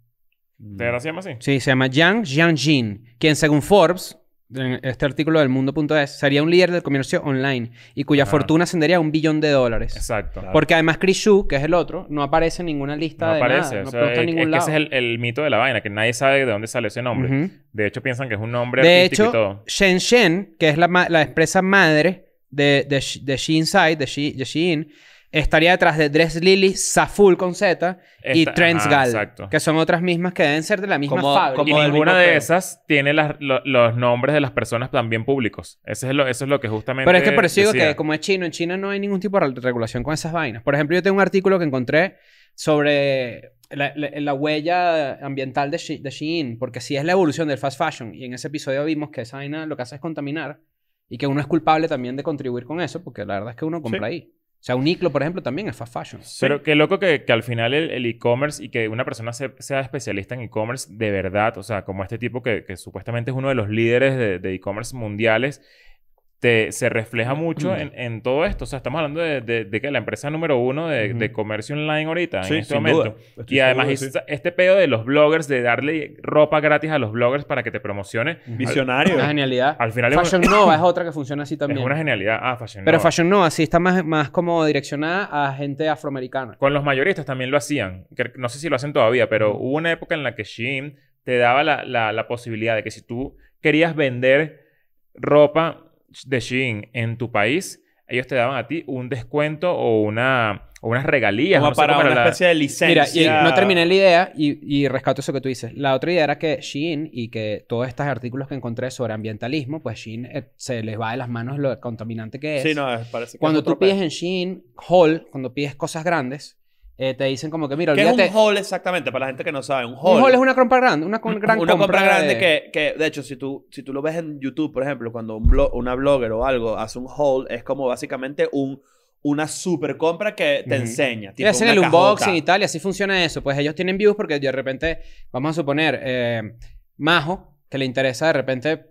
S2: ¿De mm. verdad se llama así? Sí, se llama Yang Jianjin, quien según Forbes,
S1: en este artículo del mundo.es, sería un líder del comercio online y cuya fortuna ascendería a un billón
S2: de dólares. Exacto. Porque
S1: además Chris Shu, que es el otro, no aparece en ninguna lista de aparece, nada. No aparece. Es, que ese es
S2: el, mito de la vaina, que nadie sabe de dónde sale ese nombre. De hecho, piensan que es un nombre de artístico hecho, y
S1: todo. que es la, expresa empresa madre de, de, de Shein de, She, de Shein, estaría detrás de Dress Lily, Saful con Z y Trendsgal, Trends que son otras mismas que deben ser de la misma fábrica. y ninguna de
S2: esas tiene las, los nombres de las personas también públicos. es lo, eso es lo que justamente. Pero es que por eso digo que,
S1: como es chino, en China no hay ningún tipo de regulación con esas vainas. Por ejemplo, yo tengo un artículo que encontré sobre la, huella ambiental de, de porque sí es la evolución del fast fashion, y en ese episodio vimos que esa vaina lo que hace es contaminar y que uno es culpable también de contribuir con eso, porque la verdad es que uno compra ahí. O sea, un Iclo, por ejemplo, también es fast fashion. Pero
S2: qué loco que, al final el e-commerce y que una persona sea especialista en e-commerce de verdad, o sea, como este tipo que, supuestamente es uno de los líderes de e-commerce mundiales este, se refleja mucho mm. en, todo esto. O sea, estamos hablando de, que la empresa número uno de, comercio online ahorita, en este momento. Y además este pedo de los bloggers, de darle ropa gratis a los bloggers para que te promocione. Visionario. Una genialidad. Fashion Nova es otra que funciona así también. Es una genialidad. Ah, Fashion Nova. Pero
S1: Fashion Nova sí está más,
S2: como direccionada a gente afroamericana. Con los mayoristas también lo hacían. No sé si lo hacen todavía, pero hubo una época en la que Shein te daba la posibilidad de que si tú querías vender ropa de Shein en tu país, ellos te daban a ti un descuento o una o unas regalías. para, una especie de licencia. Mira, no terminé
S1: la idea y, y, rescato eso que tú dices. La otra idea era que Shein y que todos estos artículos que encontré sobre ambientalismo, pues Shein eh, se les va de las manos lo contaminante que es. Sí, no, parece que Cuando tú pides en Shein Hall, cuando pides cosas grandes, eh, te dicen como que, mira, ¿Qué es un haul exactamente? Para la gente
S3: que no sabe, un haul. Un es
S1: una compra grande, una con, gran una compra, grande
S3: Que, de hecho, si tú, si tú lo ves en YouTube, por ejemplo, cuando un blog, una blogger o algo hace un haul, es como básicamente un, una super compra que te enseña. Tipo, y hacen el unboxing y
S1: tal, y así funciona eso. Pues ellos tienen views porque de repente, vamos a suponer, eh, Majo, que le interesa de repente,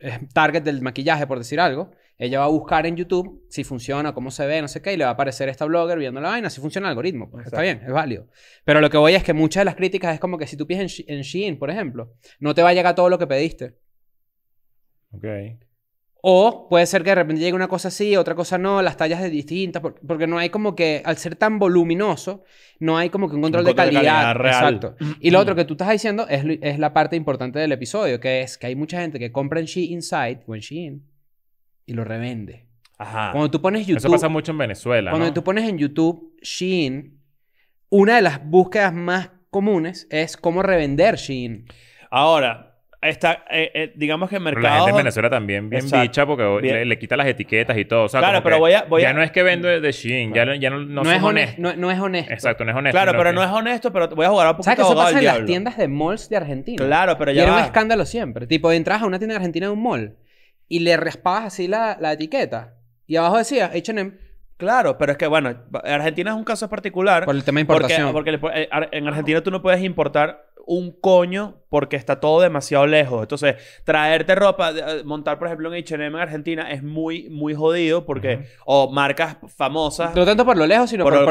S1: eh, target del maquillaje, por decir algo. Ella va a buscar en YouTube si funciona, cómo se ve, no sé qué, y le va a aparecer esta blogger viendo la vaina, si funciona el algoritmo. Pues, está bien, es válido. Pero lo que voy es que muchas de las críticas es como que si tú pides en, Shein, por ejemplo, no te va a llegar todo lo que pediste. Ok. O puede ser que de repente llegue una cosa así, otra cosa no, las tallas de distintas, porque no hay como que, al ser tan voluminoso, no hay como que un control, de calidad. Exacto. [CLEARS THROAT] Y lo otro que tú estás diciendo es, la parte importante del episodio, que es que hay mucha gente que compra en Shein Inside o en Shein y lo revende. Ajá. Cuando tú pones YouTube. Eso pasa mucho
S2: en Venezuela. Cuando tú
S1: pones en YouTube Shein, una de las búsquedas más comunes es cómo revender Shein.
S2: Ahora, está, eh, eh, digamos que el mercado. La gente en Venezuela también bien bicha porque Le, quita las etiquetas y todo. O sea, claro, pero voy a, Ya no es que vendo de Shein, ya, ya no, es honesto. No, es honesto. Exacto, no es honesto. Claro, pero no es honesto, pero voy a jugar un poquito. ¿Sabes que eso pasa en las tiendas
S1: de malls de Argentina? Claro, pero ya. Y era un escándalo siempre. Tipo, entras a una tienda de Argentina en un mall y le raspabas así la, etiqueta. Y abajo decía HM.
S3: Claro, pero es que bueno, Argentina es un caso particular. Por el tema de importación. porque eh, en Argentina tú no puedes importar un coño porque está todo demasiado lejos. Entonces, traerte ropa, eh, montar, por ejemplo, en HM en Argentina es muy, muy jodido porque, o marcas famosas. No tanto por lo lejos, sino por,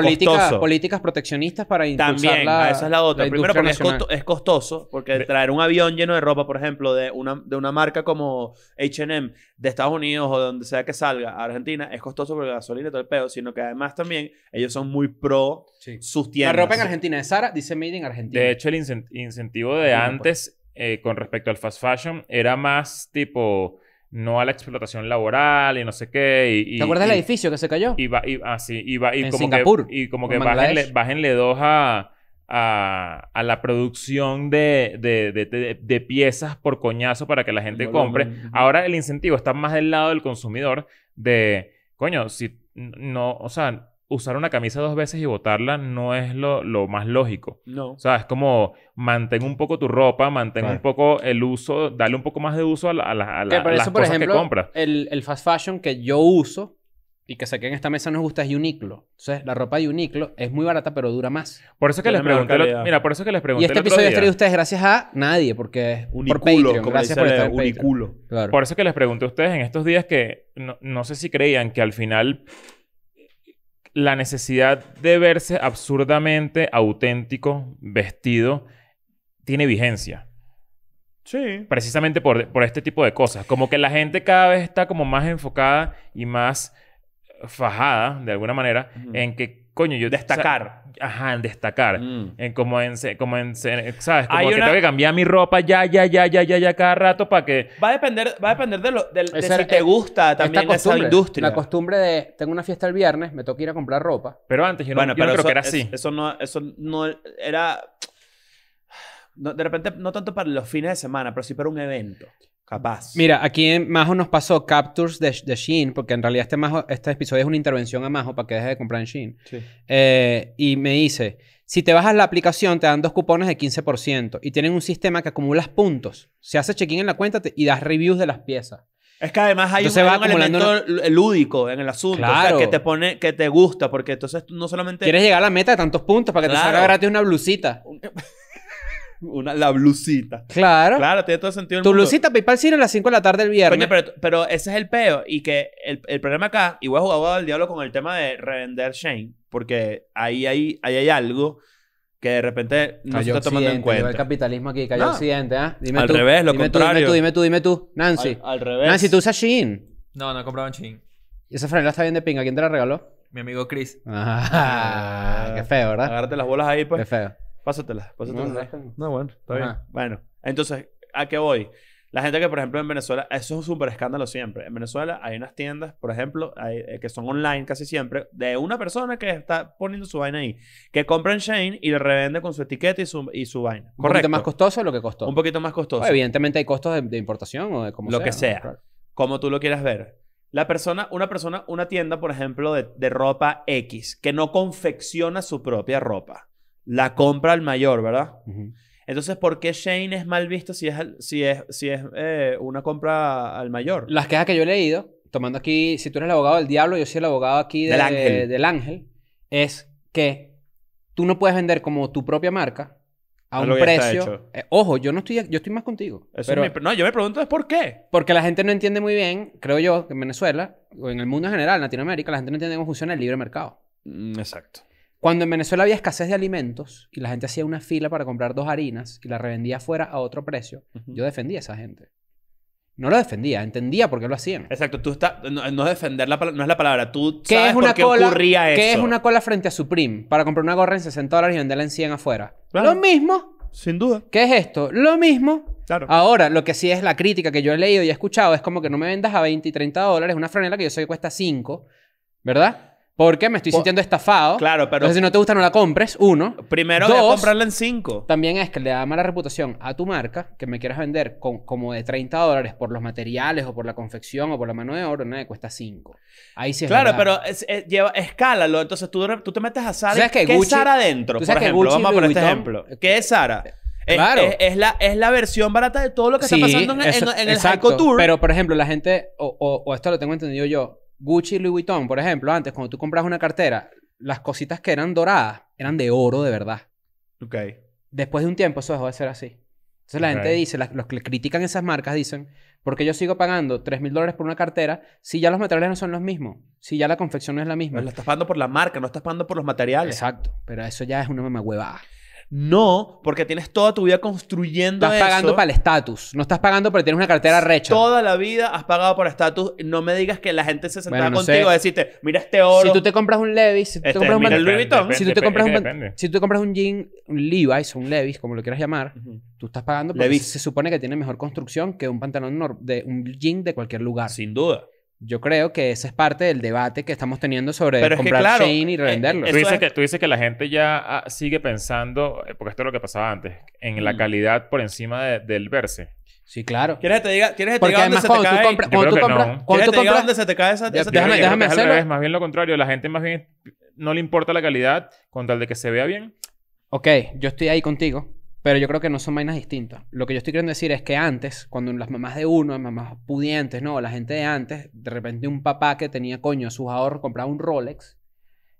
S1: políticas, proteccionistas para impulsar También, esa es la otra.
S3: Primero, porque es, costoso, porque traer un avión lleno de ropa, por ejemplo, de una, de una marca como HM de Estados Unidos o de donde sea que salga a Argentina, es costoso porque gasolina y todo el pedo,
S2: sino que además también ellos son muy pro sí. sus tiendas. La ropa en
S1: Argentina de Sara dice Made in Argentina. De hecho,
S2: el incentivo de pues. antes eh, con respecto al fast fashion era más tipo no a la explotación laboral y no sé qué. Y, ¿Te acuerdas del edificio que se cayó? Y, ah, y, en como Singapur, que, y como que bájenle, dos a, la producción de, piezas por coñazo para que la gente compre. Ahora el incentivo está más del lado del consumidor de, coño, si no, o sea, usar una camisa dos veces y botarla no es lo, más lógico. No. O sea, es como mantén un poco tu ropa, mantén un poco el uso, dale un poco más de uso a, la, a, que compras.
S1: El, fast fashion que yo uso, y que saqué en esta mesa nos gusta es Uniqlo. Entonces, la ropa de Uniqlo es muy barata, pero dura más. Por eso que les pregunté. mira, por eso que les pregunté. Y este episodio es ustedes gracias a nadie, porque
S2: es por gracias por estar uniculo. Por eso que les pregunté a ustedes en estos días que no sé si creían que al final la necesidad de verse absurdamente auténtico, vestido, tiene vigencia. Sí. Precisamente por, por, este tipo de cosas. Como que la gente cada vez está como más enfocada y más fajada, de alguna manera, en que coño, yo... Destacar. ajá, en destacar. Mm. En como en, ¿sabes? Como que cambiar mi ropa ya, ya, ya, ya, ya, ya cada rato para que... Va a depender,
S1: va a depender de, lo, de, si te gusta también esa industria. La costumbre de, tengo una fiesta el viernes, me toca ir a comprar ropa. Pero antes yo no, bueno, pero creo que era así.
S3: eso no, eso no era... de repente, no tanto para los fines de semana, pero sí para un evento.
S1: Capaz. Mira, aquí en Majo nos pasó captures de, de porque en realidad este, este episodio es una intervención a Majo para que deje de comprar en Shein. Sí. Eh, y me dice, si te bajas la aplicación te dan dos cupones de 15% y tienen un sistema que acumulas puntos. Se hace check-in en la cuenta y das reviews de las piezas. Es que además hay un, elemento
S3: lúdico en el asunto, que te pone, que
S1: te gusta, porque entonces no
S3: solamente... Quieres llegar
S1: a la meta de tantos puntos para que te salga gratis una blusita. [LAUGHS] una, la blusita. Claro. Claro,
S3: tiene todo sentido. El tu blusita
S1: PayPal Cine a las 5 de la tarde el viernes.
S3: pero, pero, ese es el peo. Y que el, el problema acá, y voy a jugar al diablo con el tema de revender Shane, porque ahí, hay ahí hay algo que de repente no se está tomando en cuenta. El capitalismo aquí
S1: cayó no. occidente, ¿eh? al revés, lo contrario. dime tú, dime tú, Nancy. Al, revés. Nancy, tú usas Shein. No, no he comprado Shein. esa franela está bien de pinga? ¿Quién te la regaló? Mi amigo Chris. Ah, qué feo, ¿verdad? Agárrate las bolas ahí, pues. Qué feo. Pásatela,
S3: No, bueno, está bien. Bueno, entonces, ¿a qué voy? La gente que, por ejemplo, en Venezuela, eso es un súper escándalo siempre. En Venezuela hay unas tiendas, por ejemplo, eh, que son online casi siempre, de una persona que está poniendo su vaina ahí, que compra en Shane y le revende con su etiqueta y su, y su vaina. ¿Un poquito más costoso o lo que costó? Un poquito más costoso. Pues,
S1: evidentemente hay costos de, importación o de como Lo que sea,
S3: como tú lo quieras ver. La persona, una persona, una tienda, por ejemplo, de ropa X, que no confecciona su propia ropa la compra al mayor, ¿verdad? Entonces, ¿por qué Shane es mal visto si es, si es, si es eh, una compra
S1: al mayor? Las quejas que yo he leído, tomando aquí, si tú eres el abogado del diablo, yo soy el abogado aquí del, ángel. es que tú no puedes vender como tu propia marca a un precio. Eh, ojo, yo no estoy, yo estoy más contigo. pero, no, yo me pregunto es por qué. Porque la gente no entiende muy bien, creo yo, que en Venezuela, o en el mundo en general, en Latinoamérica, la gente no entiende cómo funciona el libre mercado.
S2: Mm, exacto.
S1: Cuando en Venezuela había escasez de alimentos y la gente hacía una fila para comprar dos harinas y la revendía afuera a otro precio, yo defendía a esa gente. No lo defendía, entendía por qué lo hacían. Exacto, tú estás. No, es defender la, no es la palabra, tú ¿Qué sabes es una por qué ocurría eso. ¿Qué es una cola frente a Supreme para comprar una gorra en 60 dólares y venderla en 100 afuera? Lo mismo. Sin duda. ¿Qué es esto? Lo mismo. Claro. Ahora, lo que sí es la crítica que yo he leído y he escuchado es como que no me vendas a 20 y 30 dólares una franela que yo sé que cuesta 5, ¿verdad? Porque me estoy sintiendo estafado. Claro, pero. Entonces, si no te gusta, no la compres. Uno. Primero dos, voy comprarla en cinco. También es que le da mala reputación a tu marca que me quieras vender como de 30 dólares por los materiales o por la confección o por la mano de obra. Nada, cuesta cinco. Ahí sí es Claro,
S3: pero lleva, escálalo. Entonces tú, te metes a Sara. ¿Qué es Sara adentro? Por ejemplo, Gucci, vamos a poner este ejemplo. ¿Qué es
S1: Sara? Claro. Es, la, es la versión barata
S3: de todo lo que está pasando en, el saco Tour. Pero,
S1: por ejemplo, la gente, o, esto lo tengo entendido yo, Gucci y Louis Vuitton, por ejemplo, antes cuando tú comprabas una cartera, las cositas que eran doradas eran de oro de verdad. Ok. Después de un tiempo eso dejó de ser así. Entonces la gente dice, los que critican esas marcas dicen, ¿por qué yo sigo pagando 3 mil dólares por una cartera si ya los materiales no son los mismos? Si ya la confección no es la misma. Pero lo estás pagando por la marca, no estás pagando por los materiales. Exacto, pero eso ya es una huevada. No, porque tienes toda tu vida construyendo Estás pagando para el estatus. No estás pagando porque tienes una cartera recha. Toda la
S3: vida has pagado por estatus. No me digas que la gente se sentaba contigo a decirte, mira este oro. Si tú te compras
S1: un Levi's, si tú te este, compras un si tú compras un, un jean, un Levi's, un Levi's, como lo quieras llamar, tú estás pagando porque se supone que tiene mejor construcción que un pantalón de un jean de cualquier lugar. Sin duda. Yo creo que esa es parte del debate que estamos teniendo sobre comprar chain y eh, revenderlo. Eh, tú, dices que,
S2: tú dices que la gente ya ah, sigue pensando, eh, porque esto es lo que pasaba antes, en la mm. calidad por encima del verse. Sí, claro. ¿Quieres que te diga, quieres que te diga dónde se te cae? tú compras, compras, dónde se te cae esa, esa Déjame, hacerlo. más bien lo contrario, la gente más bien no le importa la calidad contra el de que se vea bien.
S1: Ok, yo estoy ahí contigo. Pero yo creo que no son vainas distintas. Lo que yo estoy queriendo decir es que antes, cuando las mamás de uno, las mamás pudientes, ¿no? La gente de antes, de repente un papá que tenía, coño, sus ahorros, compraba un Rolex.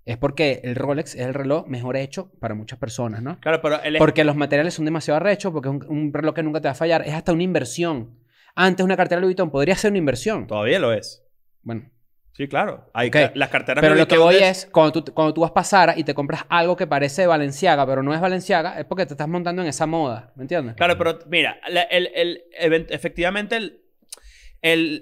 S1: Es porque el Rolex es el reloj mejor hecho para muchas personas, ¿no? Claro,
S3: pero... Porque los
S1: materiales son demasiado arrechos, porque es un, reloj que nunca te va a fallar. Es hasta una inversión. Antes una cartera Louis Vuitton podría ser una inversión. Todavía lo es. Bueno, Sí, claro. Hay las carteras Pero lo que voy es, cuando tú, cuando tú vas a pasar y te compras algo que parece Valenciaga, pero no es Valenciaga, es porque te estás montando en esa moda. ¿Me entiendes?
S3: Claro, pero mira, el, efectivamente el,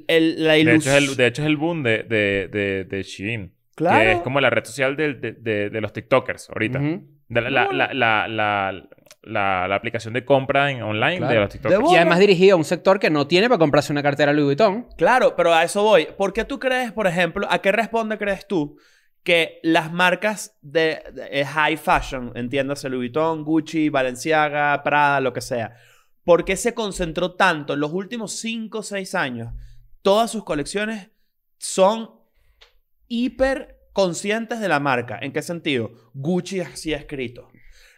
S3: el, la ilusión... De,
S2: hecho es el boom de, de, Claro. Que es como la red social de, los TikTokers ahorita la, la, la, la, aplicación de compra en online de los TikTok. Y además dirigido a un
S1: sector que no tiene para comprarse una cartera Louis
S3: Vuitton. Claro, pero a eso voy. ¿Por qué tú crees, por ejemplo, a qué responde crees tú que las marcas de, eh, high fashion, entiéndase Louis Vuitton, Gucci, Balenciaga, Prada, lo que sea, ¿por qué se concentró tanto en los últimos 5 o 6 años? Todas sus colecciones son hiper conscientes de la marca. ¿En qué sentido? Gucci así escrito.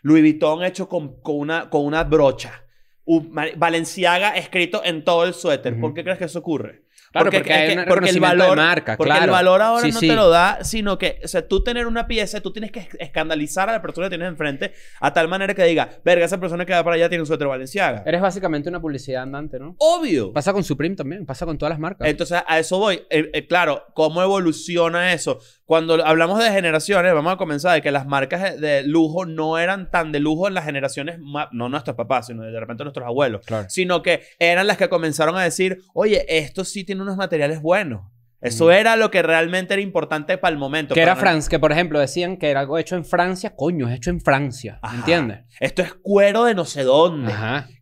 S3: Louis Vuitton hecho con, con una, con una brocha. Balenciaga Valenciaga escrito en todo el suéter. ¿Por qué crees que eso ocurre?
S1: porque, el valor marca, porque el valor ahora no te lo
S3: da, sino que, o sea, tú tener una pieza, tú tienes que escandalizar a la persona que tienes enfrente a tal manera que diga, verga, esa persona
S1: que va para allá tiene un suéter valenciaga. Eres básicamente una publicidad andante, ¿no? Obvio. Pasa con Supreme también, pasa con todas las marcas.
S3: Entonces, a eso voy. Eh, eh, claro, ¿cómo evoluciona eso? Cuando hablamos de generaciones, vamos a comenzar de que las marcas de lujo no eran tan de lujo en las generaciones, no nuestros papás, sino de repente nuestros abuelos, claro. sino que eran las que comenzaron a decir, oye, esto sí tiene una unos materiales buenos. Eso era lo que realmente era importante para el momento. Que era France...
S1: que por ejemplo decían que era algo hecho en Francia, coño, es hecho en Francia, ¿me ¿entiendes? Esto es cuero de no sé dónde.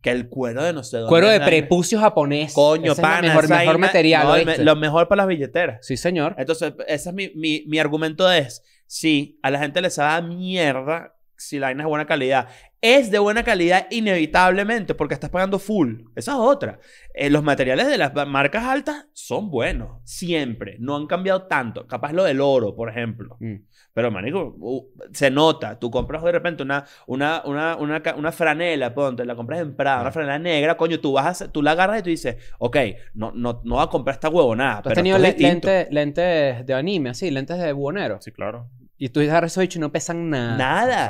S3: Que el cuero de no sé
S1: dónde. Cuero de prepucio japonés. Coño, Ese pana. Es mejor, mejor material. lo
S3: mejor para las billeteras. Sí, señor. Entonces, ese es mi, mi, argumento es, ...si a la gente le da mierda si la vaina es buena calidad es de buena calidad inevitablemente porque estás pagando full. Esa es otra. Eh, los materiales de las marcas altas son buenos, siempre. No han cambiado tanto. Capaz lo del oro, por ejemplo. Mm. Pero, manico, se nota. Tú compras de repente una, una, una, franela, ponte, la compras en Prada, una mm. franela negra, coño, tú, vas tú la agarras y tú dices, ok, no, no, no
S1: voy a comprar esta huevonada. ¿Tú has tenido lentes, lentes de anime, así, lentes de buhonero? Sí, claro. Y tú dices esos bichos no pesan nada.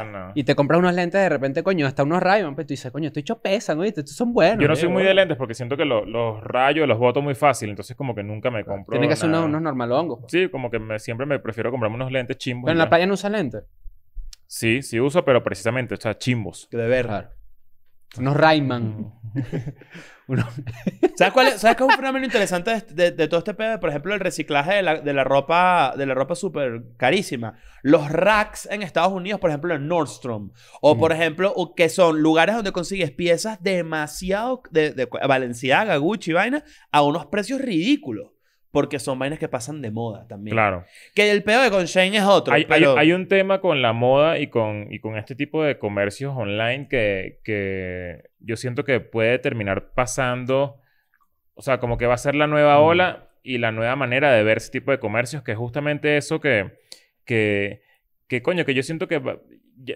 S1: Nada. Y te compras unos lentes de repente, coño, hasta unos rayos. Pues, y tú dices, coño, estos bichos pesan, ¿oíste? Estos son buenos. Yo no soy muy de
S2: lentes porque siento que los rayos los boto muy fácil. Entonces, como que nunca me compro. Tienes que ser unos, pues. Sí, como que me- siempre me prefiero comprarme unos lentes chimbos. Pero en la playa no usas lentes. Sí, sí uso, pero precisamente, o sea, chimbos. de ver. Unos Rayman. [LAUGHS] ¿Sabes, cuál es, ¿Sabes un fenómeno interesante
S3: de, todo este pedo? Por ejemplo, el reciclaje de la, ropa de la ropa súper carísima. Los racks en Estados Unidos, por ejemplo, en Nordstrom. O, por ejemplo, que son lugares donde consigues piezas demasiado de, Valenciaga, Gucci, vaina, a unos precios ridículos porque son vainas que pasan de moda también. Claro. Que el pedo de con Shane es otro. Hay, pero... hay,
S2: un tema con la moda y con, y con este tipo de comercios online que, que yo siento que puede terminar pasando. O sea, como que va a ser la nueva mm. ola y la nueva manera de ver ese tipo de comercios, que es justamente eso que, que, que coño, que yo siento que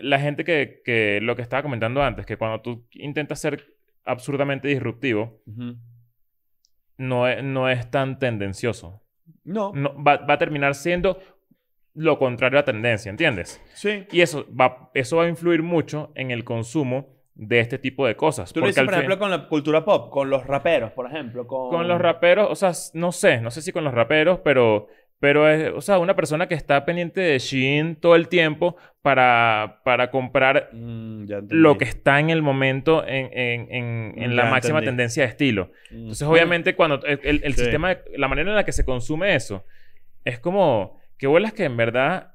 S2: la gente que, que, lo que estaba comentando antes, que cuando tú intentas ser absurdamente disruptivo, no es, tan tendencioso. No. va, a terminar siendo lo contrario a la tendencia, ¿entiendes? Sí. Y eso va, a influir mucho en el consumo de este tipo de cosas. Tú lo dices, por ejemplo,
S3: con la cultura pop, con los raperos, por ejemplo. Con... con... los
S2: raperos, o sea, no sé, no sé si con los raperos, pero pero es, eh, o sea, una persona que está pendiente de Shein todo el tiempo para, para comprar mm, lo que está en el momento en, la máxima tendencia de estilo. Mm. Entonces, obviamente, cuando el, sistema, la manera en la que se consume eso, es como que vuelas que en verdad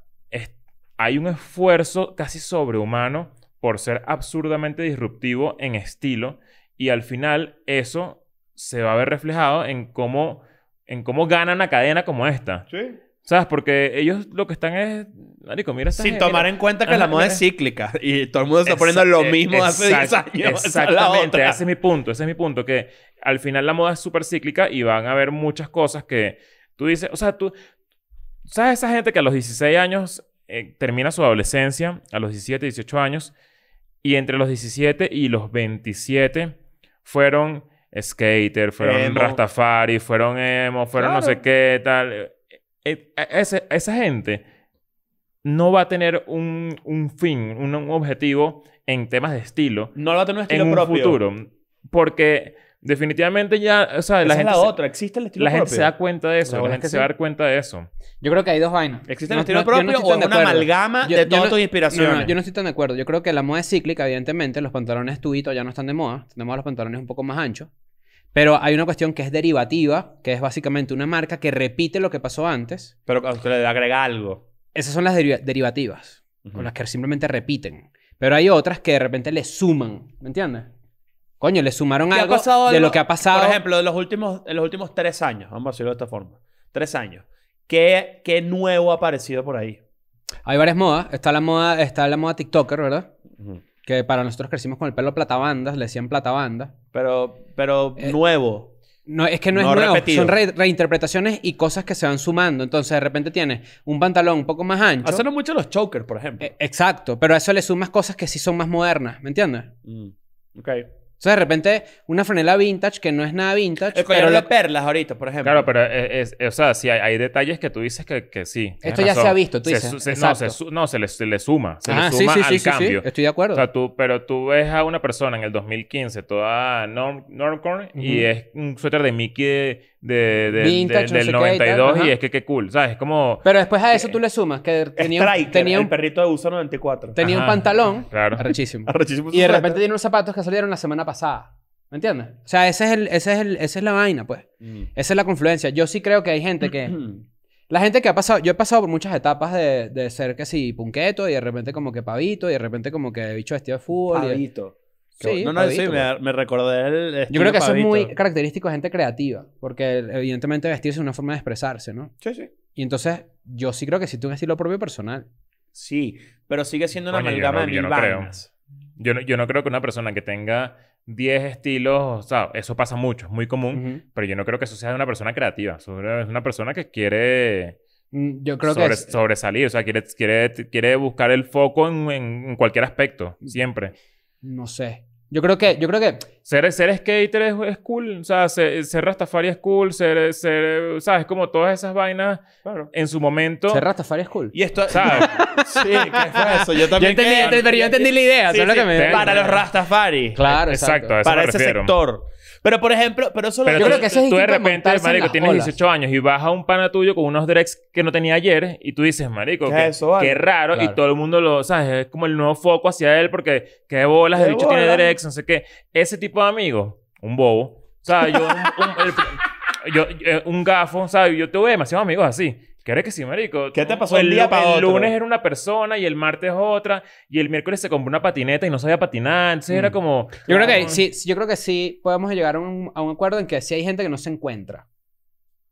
S2: hay un esfuerzo casi sobrehumano por ser absurdamente disruptivo en estilo y al final eso se va a ver reflejado en cómo en cómo gana una cadena como esta. Sí. ¿Sabes? Porque ellos lo que están es. Marico, mira esta Sin tomar en cuenta que la moda es cíclica y todo el mundo está poniendo lo eh, mismo hace 10 años. [LAUGHS] Exactamente, ese es mi punto, ese es mi punto, que al final la moda es súper cíclica y van a haber muchas cosas que tú dices, o sea, tú. ¿Sabes esa gente que a los 16 años eh, termina su adolescencia, a los 17, 18 años, y entre los 17 y los 27 fueron skater, fueron rastafari, fueron emo, fueron no sé qué, tal. Eh, eh, ese, esa gente no va a tener un, un fin, un, objetivo en temas de estilo. No va a tener un estilo en un futuro. Porque definitivamente ya, o sea, la es gente... la otra, existe el estilo propio. La gente se da cuenta de eso, la, gente se va a dar cuenta de eso. Yo creo que hay dos vainas. ¿Existe el estilo propio o una amalgama yo, de todas tus inspiración.
S1: yo no estoy tan de acuerdo. Yo creo que la moda es cíclica, evidentemente. Los pantalones tuito ya no están de moda. Tenemos de moda los pantalones un poco más anchos. Pero hay una cuestión que es derivativa, que es básicamente una marca que repite lo que pasó antes. Pero que le agrega algo. Esas son las derivativas, con las que simplemente repiten. Pero hay otras que de repente le suman, ¿me entiendes? Coño, le sumaron algo de lo, que ha pasado. Por ejemplo,
S3: en los últimos, los últimos tres años,
S1: vamos a decirlo de esta forma. Tres años. ¿Qué, qué nuevo ha aparecido por ahí? Hay varias modas. Está la moda, está la moda TikToker, ¿verdad? Que para nosotros crecimos con el pelo platabandas, le decían platabandas. Pero, pero eh, nuevo. No, es que no, es nuevo. Son reinterpretaciones y cosas que se van sumando. Entonces, de repente tienes un pantalón un poco más ancho. Hacen mucho los chokers, por ejemplo. Eh, exacto. Pero a eso le sumas cosas que sí son más modernas. ¿Me entiendes? Mm, ok sea, de repente, una franela vintage que no es nada vintage. pero de
S2: perlas ahorita, por ejemplo. Claro, pero e, es, o sea, si hay, detalles que tú dices que, que sí. Esto ya se ha visto, tú dices. no, se, se le, le suma. Se le ah, suma al cambio. Estoy de acuerdo. O sea, tú, pero tú ves a una persona en el 2015 toda norm, y es un suéter de Mickey de, del no 92 y, es que qué cool, ¿sabes? como...
S1: Pero después a eso tú le sumas que tenía, tenía un, perrito de uso 94. Tenía un pantalón
S2: claro. arrechísimo. [LAUGHS] arrechísimo y de repente
S1: tiene unos zapatos que salieron la semana pasada. ¿Me entiendes? O sea, ese es ese es el, esa es la vaina, pues. Mm. Esa es la confluencia. Yo sí creo que hay gente que... [CLEARS THROAT] la gente que ha pasado... Yo he pasado por muchas etapas de, de ser que sí, punqueto y de repente como que pavito y de repente como que bicho vestido de fútbol. Pavito. Y, no, no, sí, me, pues.
S3: recordé el. Estilo Yo creo que eso es muy
S1: característico de gente creativa, porque evidentemente vestirse es una forma de expresarse, ¿no? Sí, sí. Y entonces, yo sí creo que existe un estilo propio personal.
S2: Sí, pero sigue siendo una no, de mil Yo no, creo que una persona que tenga 10 estilos, o sea, eso pasa mucho, es muy común, pero yo no creo que eso sea de una persona creativa, es una persona que quiere... Mm, yo creo sobresalir, o sea, quiere, quiere, quiere buscar el foco en, en cualquier aspecto, mm. siempre. No sé. Yo creo que, yo creo que... Ser, ser skater es, cool, o sea, ser, Rastafari es cool, ser, ser, ¿sabes? Como todas esas vainas claro. en su momento. Ser Rastafari es cool. Y esto, ¿sabes?
S1: [LAUGHS] sí, ¿qué fue eso? Yo también... Yo entendí, pero yo entendí la idea, que me... Para los
S2: Rastafari.
S3: Claro, exacto. para ese sector. Pero por ejemplo, pero eso que... Tú de repente, marico, tienes 18
S2: años y vas a un pana tuyo con unos directs que no tenía ayer y tú dices, marico, qué, que, raro. Y todo el mundo lo, ¿sabes? Es como el nuevo foco hacia él porque qué bolas, de dicho tiene directs no sé qué. Ese tipo de amigo, un bobo. O sea, yo... Un, [LAUGHS] eh, gafo, yo, yo, un ¿sabes? Yo tuve demasiados amigos así. ¿Qué que sí, marico? ¿Qué te pasó el, día para El lunes era una persona y el martes otra y el miércoles se compró una patineta y no sabía patinar. Entonces era mm. como... Yo creo, que, sí, yo creo que sí podemos llegar a un, acuerdo en que sí hay gente que no se encuentra.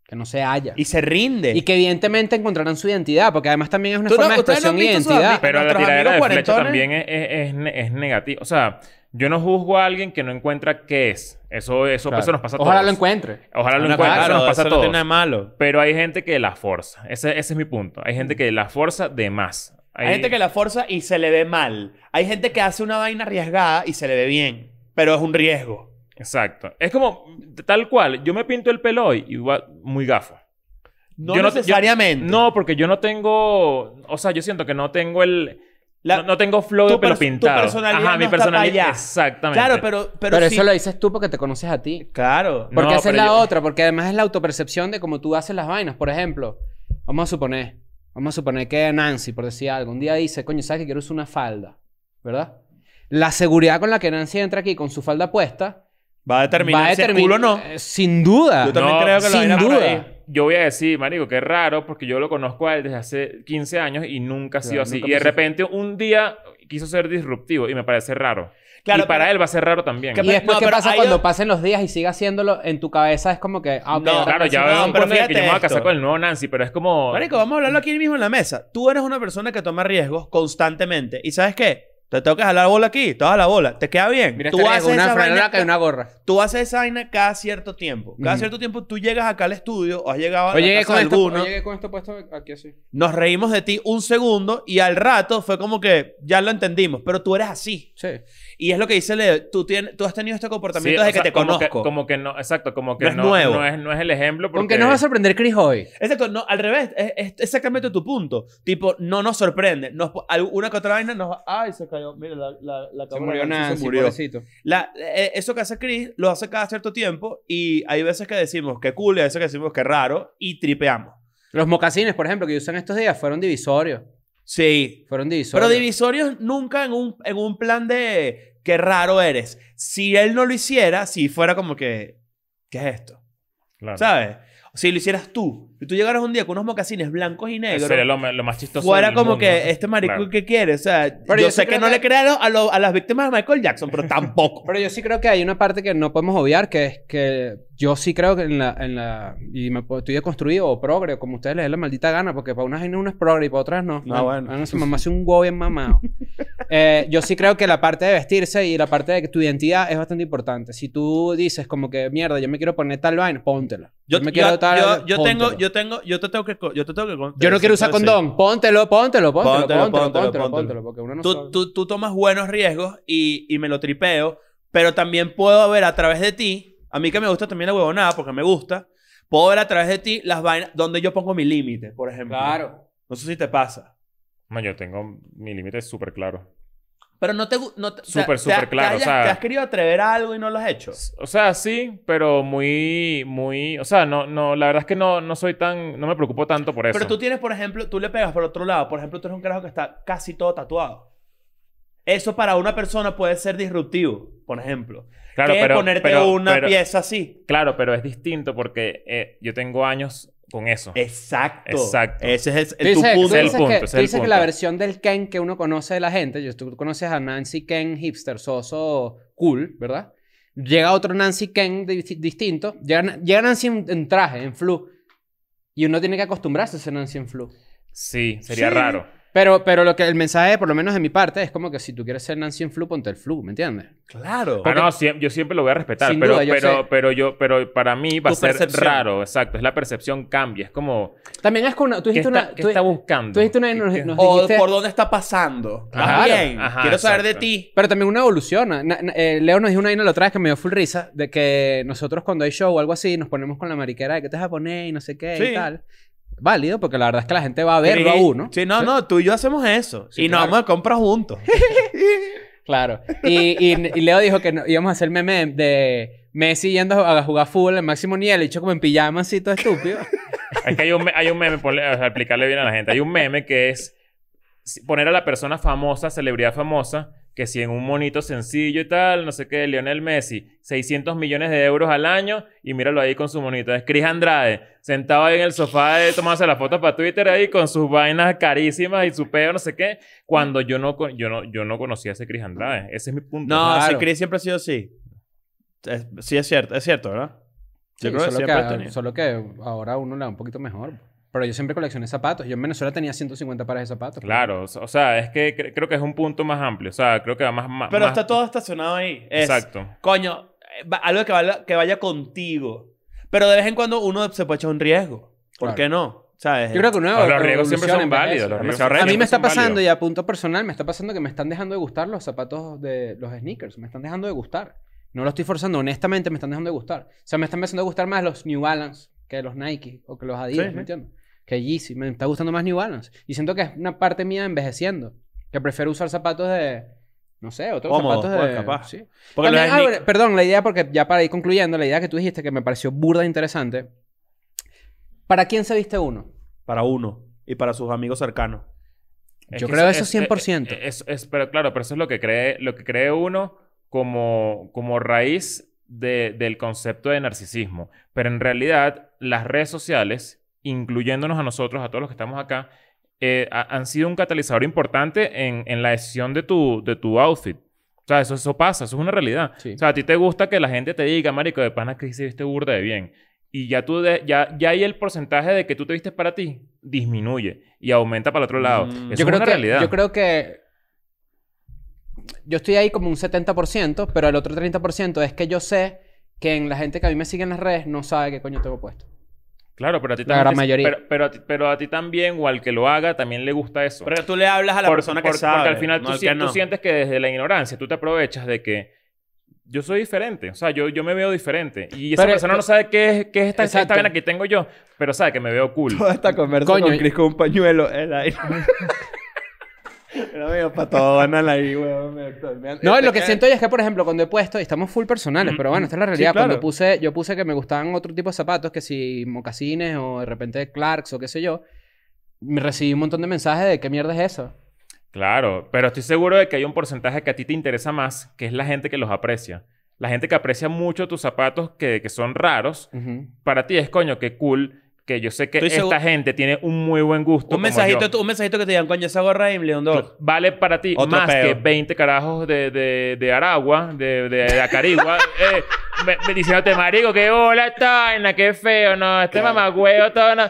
S2: Que no
S1: se halla. Y se rinde. Y que evidentemente encontrarán su identidad, porque además también es una forma de identidad. Pero la tiradera de flecha también
S2: es, es, es negativa. O sea, yo no juzgo a alguien que no encuentra qué es. Eso, pues, nos pasa a Ojalá lo encuentre. Ojalá lo encuentre. nos pasa No tiene nada malo. Pero hay gente que la forza. Ese, ese es mi punto. Hay gente mm. que la forza de más. Hay... gente que la forza y se le ve mal. Hay gente que hace una vaina arriesgada y se le ve bien. Pero es un riesgo. Exacto. Es como, tal cual, yo me pinto el pelo hoy y va muy gafo. No necesariamente. no, porque yo no tengo. O sea, yo siento que no tengo el no, tengo flow de pelo pintado. Ajá, mi personalidad. Exactamente. Claro, pero. Pero, eso lo dices
S1: tú porque te conoces a ti. Claro. Porque es la otra, porque además es la autopercepción de cómo tú haces las vainas. Por ejemplo, vamos a suponer, vamos a suponer que Nancy, por decir algo, un día dice, coño, ¿sabes que quiero usar una falda? ¿Verdad? La seguridad con la que Nancy entra aquí con su falda puesta.
S2: Va a determinar, va a el culo o no.
S1: Eh, sin duda. Yo también creo que sin duda
S2: yo voy a decir, marico, qué raro, porque yo lo conozco a él desde hace 15 años y nunca ha sido así. Y de repente un día quiso ser disruptivo y me parece raro. y para él va a ser raro también. Y después, ¿qué pasa cuando
S1: pasen los días y siga haciéndolo en tu cabeza? Es como que... Ah, claro, ya veo un que yo me a casar
S2: con el nuevo Nancy, pero es como... Marico,
S1: vamos a hablarlo aquí mismo en la mesa.
S2: Tú eres una persona que
S3: toma riesgos constantemente. ¿Y sabes qué? Te tengo que jalar bola aquí, te vas a la bola. ¿Te queda bien? tú haces una franela y una gorra. Tú haces esa vaina cada cierto tiempo. Cada cierto tiempo tú llegas acá al estudio o has llegado a la llegué con llegué
S1: con esto puesto aquí así.
S3: Nos reímos de ti un segundo y al rato fue como que ya lo entendimos. Pero tú eres así. Sí. Y es lo que dice Leo, tú,
S2: tienes, tú has tenido este comportamiento desde que te conozco. como que no, exacto, como que no, es, No es, el ejemplo. Porque... no nos va a
S3: sorprender Chris hoy. Exacto, no, al revés, es, exactamente tu punto. Tipo, no nos sorprende. una que otra vaina nos ay, se cayó, mira, la, cámara. Se murió eh, eso que hace Chris lo hace cada cierto tiempo y hay veces que decimos que cool y hay veces que decimos
S1: que raro y tripeamos. Los mocasines, por ejemplo, que usan estos días fueron divisorios. Sí. Fueron divisorios. Pero
S3: divisorios nunca en un, en un plan de qué raro eres. Si él no lo hiciera, si fuera como que, ¿qué es esto? Claro. ¿Sabes? Si lo hicieras tú, tú llegaras un día con unos mocasines blancos y negros. Sería lo, lo más chistoso. Fuera como que
S2: este maricón, que
S1: quiere. O sea,
S2: pero yo, sé que, no le
S1: crearon a, a, las víctimas de Michael Jackson, pero tampoco. [LAUGHS] pero yo sí creo que hay una parte que no podemos obviar, que es que yo sí creo que en la. En la y me estoy construido o progre, como ustedes les dé la maldita gana, porque para unas hay unas progre y para otras no. No, bueno. no su mamá hace un huevo bien mamado. [LAUGHS] Eh, yo sí creo que la parte de vestirse y la parte de que tu identidad es bastante importante. Si tú dices como que, mierda, yo me quiero poner tal vaina, póntela. Yo, me quiero tal, tengo, tengo,
S3: yo te tengo que, yo te tengo
S1: que Yo no quiero usar condón. Póntelo, póntelo, póntelo, póntelo, porque uno
S3: tú, tú tomas buenos riesgos y, y me lo tripeo, pero también puedo ver a través de ti, a mí que me gusta también la huevonada, porque me gusta, puedo ver a través de ti las vainas donde yo pongo mi límite, por ejemplo. Claro. No sé si te pasa.
S2: Man, yo tengo mi límite súper claro.
S3: Pero no te gusta. súper, súper claro. Te, o sea, te, has querido atrever a algo y no lo has hecho?
S2: O sea, sí, pero muy, muy. O sea, no, no, la verdad es que no, no soy tan. No me preocupo tanto por eso. Pero tú
S3: tienes, por ejemplo, tú le pegas por otro lado. Por ejemplo, tú eres un carajo que está casi todo tatuado. Eso para una persona puede ser disruptivo, por ejemplo.
S2: Claro, pero, ponerte una pieza así. Claro, pero es distinto porque eh, yo tengo años con eso. Exacto. Exacto. Ese es el, punto. el punto. Que, que la versión
S1: del Ken que uno conoce de la gente, tú conoces a Nancy Ken, hipster, soso, cool, ¿verdad? Llega otro Nancy Ken distinto. Llega, Nancy en, traje, en flu. Y uno tiene que acostumbrarse a ese Nancy en flu.
S2: Sí, sería raro.
S1: Pero, pero lo que el mensaje, por lo menos de mi parte, es como que si tú quieres ser Nancy en flu, ponte el flu, ¿me entiendes? Claro. Ah, pero
S2: no, yo siempre lo voy a respetar, pero, pero, pero yo, pero para mí va a ser raro, exacto. Es la percepción cambia, es como
S1: También es como, Tú dijiste una. está buscando? Tú dijiste una. Nos, O por dónde está
S3: pasando. ¡Claro! bien, quiero saber de ti.
S1: Pero también una evolución. Eh, Leo nos dijo una vaina la otra vez que me dio full risa de que nosotros cuando hay show o algo así nos ponemos con la mariquera de que te vas a y no sé qué y tal válido, porque la verdad es que la gente va a verlo a uno. Sí, no, no, tú y yo hacemos eso. y nos vamos a
S3: comprar juntos.
S1: [LAUGHS] claro. Y, Leo dijo que íbamos a hacer meme de Messi yendo a jugar fútbol en máximo Niel, hecho como en pijama así, todo
S2: estúpido. [LAUGHS] es que hay un, hay un meme, Para explicarle bien a la gente, hay un meme que es poner a la persona famosa, celebridad famosa, que si en un monito sencillo y tal, no sé qué, Lionel Messi, 600 millones de euros al año y míralo ahí con su monito. Es Chris Andrade, sentado ahí en el sofá eh, tomándose la foto para Twitter ahí con sus vainas carísimas y su pedo, no sé qué, cuando yo no, yo no, yo no conocía a ese Chris Andrade. Ese es mi punto. No, ese Cris siempre ha sido así. sí,
S3: es cierto, es cierto,
S2: ¿verdad?
S1: solo que ahora uno le da un poquito mejor. Pero yo siempre coleccioné zapatos. Yo en Venezuela tenía 150 pares de zapatos. Pues. Claro,
S2: o sea, es que creo que es un punto más amplio. O sea, creo que va más. más Pero está
S1: todo estacionado ahí.
S2: Exacto.
S3: Coño, eh, algo que vaya, que contigo. Pero de vez en cuando uno se puede echar un riesgo. ¿Por qué no? ¿Sabes? Yo creo que uno los riesgos siempre son válidos, A mí me está pasando,
S1: y a punto personal, me está pasando que me están dejando de gustar los zapatos de los sneakers. Me están dejando de gustar. No lo estoy forzando, honestamente me están dejando de gustar. O sea, me están empezando a gustar más los New Balance que los Nike o que los Adidas, que sí Me está gustando más New Balance. Y siento que es una parte mía envejeciendo. Que prefiero usar zapatos de... No sé, otros zapatos de... Pues, sí. Porque Perdón, la idea, porque ya para ir concluyendo, la idea que tú dijiste que me pareció burda e interesante. ¿Para quién se viste uno? Para uno. Y para sus amigos cercanos. Yo
S2: creo eso, 100%. Eh, eh, es, pero claro, pero eso es lo que cree, lo que cree uno como, como raíz del concepto de narcisismo. Pero en realidad, las redes sociales incluyéndonos a nosotros, a todos los que estamos acá, eh, han sido un catalizador importante en, la decisión de tu, de tu outfit. O sea, eso, eso pasa, eso es una realidad. O sea, a ti te gusta que la gente te diga, marico, de pana que hiciste burda de bien. Y ya tú, ya, ya ahí el porcentaje de que tú te vistes para ti disminuye y aumenta para el otro lado. Mm. Eso yo creo es una que, realidad. Yo creo que yo estoy
S1: ahí como un 70%, pero el otro 30% es que yo sé que en la gente que a mí me sigue en las redes no sabe qué coño tengo puesto.
S2: Claro, pero a ti también. Pero, a ti, también, o al que lo haga, también le gusta eso. Pero tú le hablas a la persona que sabe. Porque al final tú, sientes que desde la ignorancia tú te aprovechas de que yo soy diferente. O sea, yo, yo me veo diferente. Y esa persona eh, no sabe qué es, qué esta, vena que tengo yo, pero sabe que me veo cool. Toda esta conversación con con
S1: un pañuelo. [LAUGHS] Era No, lo que siento yo es que, por ejemplo, cuando he puesto, y estamos full personales, mm, pero bueno, esta es la realidad. Cuando puse, yo puse que me gustaban otro tipo de zapatos, que si mocasines o de repente Clarks o qué sé yo, me recibí un montón de mensajes de qué mierda es eso.
S2: Claro, pero estoy seguro de que hay un porcentaje que a ti te interesa más, que es la gente que los aprecia. La gente que aprecia mucho tus zapatos que, son raros, para ti es coño, qué cool que yo sé que esta gente tiene un muy buen gusto. Un, mensajito, un mensajito que te digan, coño, esa gorra de Vale para ti más que 20 carajos de, de, Aragua, de, de, Acarigua. [LAUGHS] eh, me, diciéndote, marico, qué bola está, en la qué feo, no, este claro. mamagüeo, todo, no.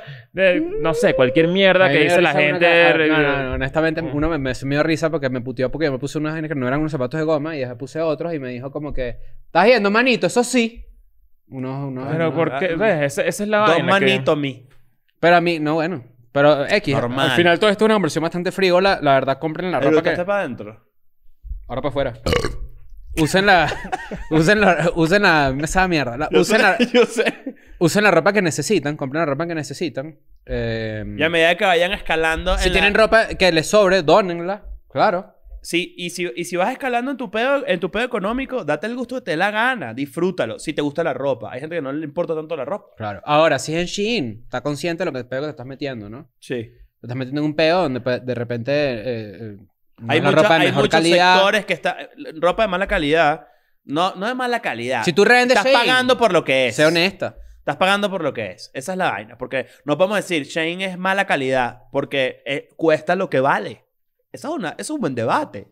S2: no sé, cualquier mierda que dice la gente. honestamente, mm.
S1: uno me, me, risa porque me puteó porque yo me puse unas que no eran unos zapatos de goma y después puse otros y me dijo como que, estás yendo, manito, eso sí. Unos, unos, pero porque, ¿ves? Ah, pues, esa, es la Dos manitos mí. Pero a mí, no, bueno. Pero X. Normal. Al final todo esto es una conversión bastante frío La verdad, compren la ropa que... está para adentro? Ahora para afuera. usen la... [LAUGHS] usen la... Usen la... Esa mierda. usen la... [LAUGHS] Usen la ropa que necesitan. Compren la ropa que necesitan. Eh, y a
S3: medida que vayan escalando...
S1: Si tienen ropa que les sobre, donenla. Claro y si, y si vas escalando en tu, pedo, en tu pedo económico, date el gusto que te la gana, disfrútalo. Si te gusta la ropa, hay gente que no le importa tanto la ropa. Claro. Ahora, si es en Shein, está consciente de lo que, te estás metiendo, ¿no? Sí. Te estás metiendo en un pedo donde pues, de repente eh, eh, hay, ropa muchos sectores
S3: que está. Ropa de mala calidad. No, no de mala calidad. Si tú rendes Estás pagando por lo que es. sea honesta. Estás pagando por lo que es. Esa es la vaina. Porque no podemos decir Shane es mala calidad porque eh, cuesta lo que vale.
S1: Esa es, un buen debate.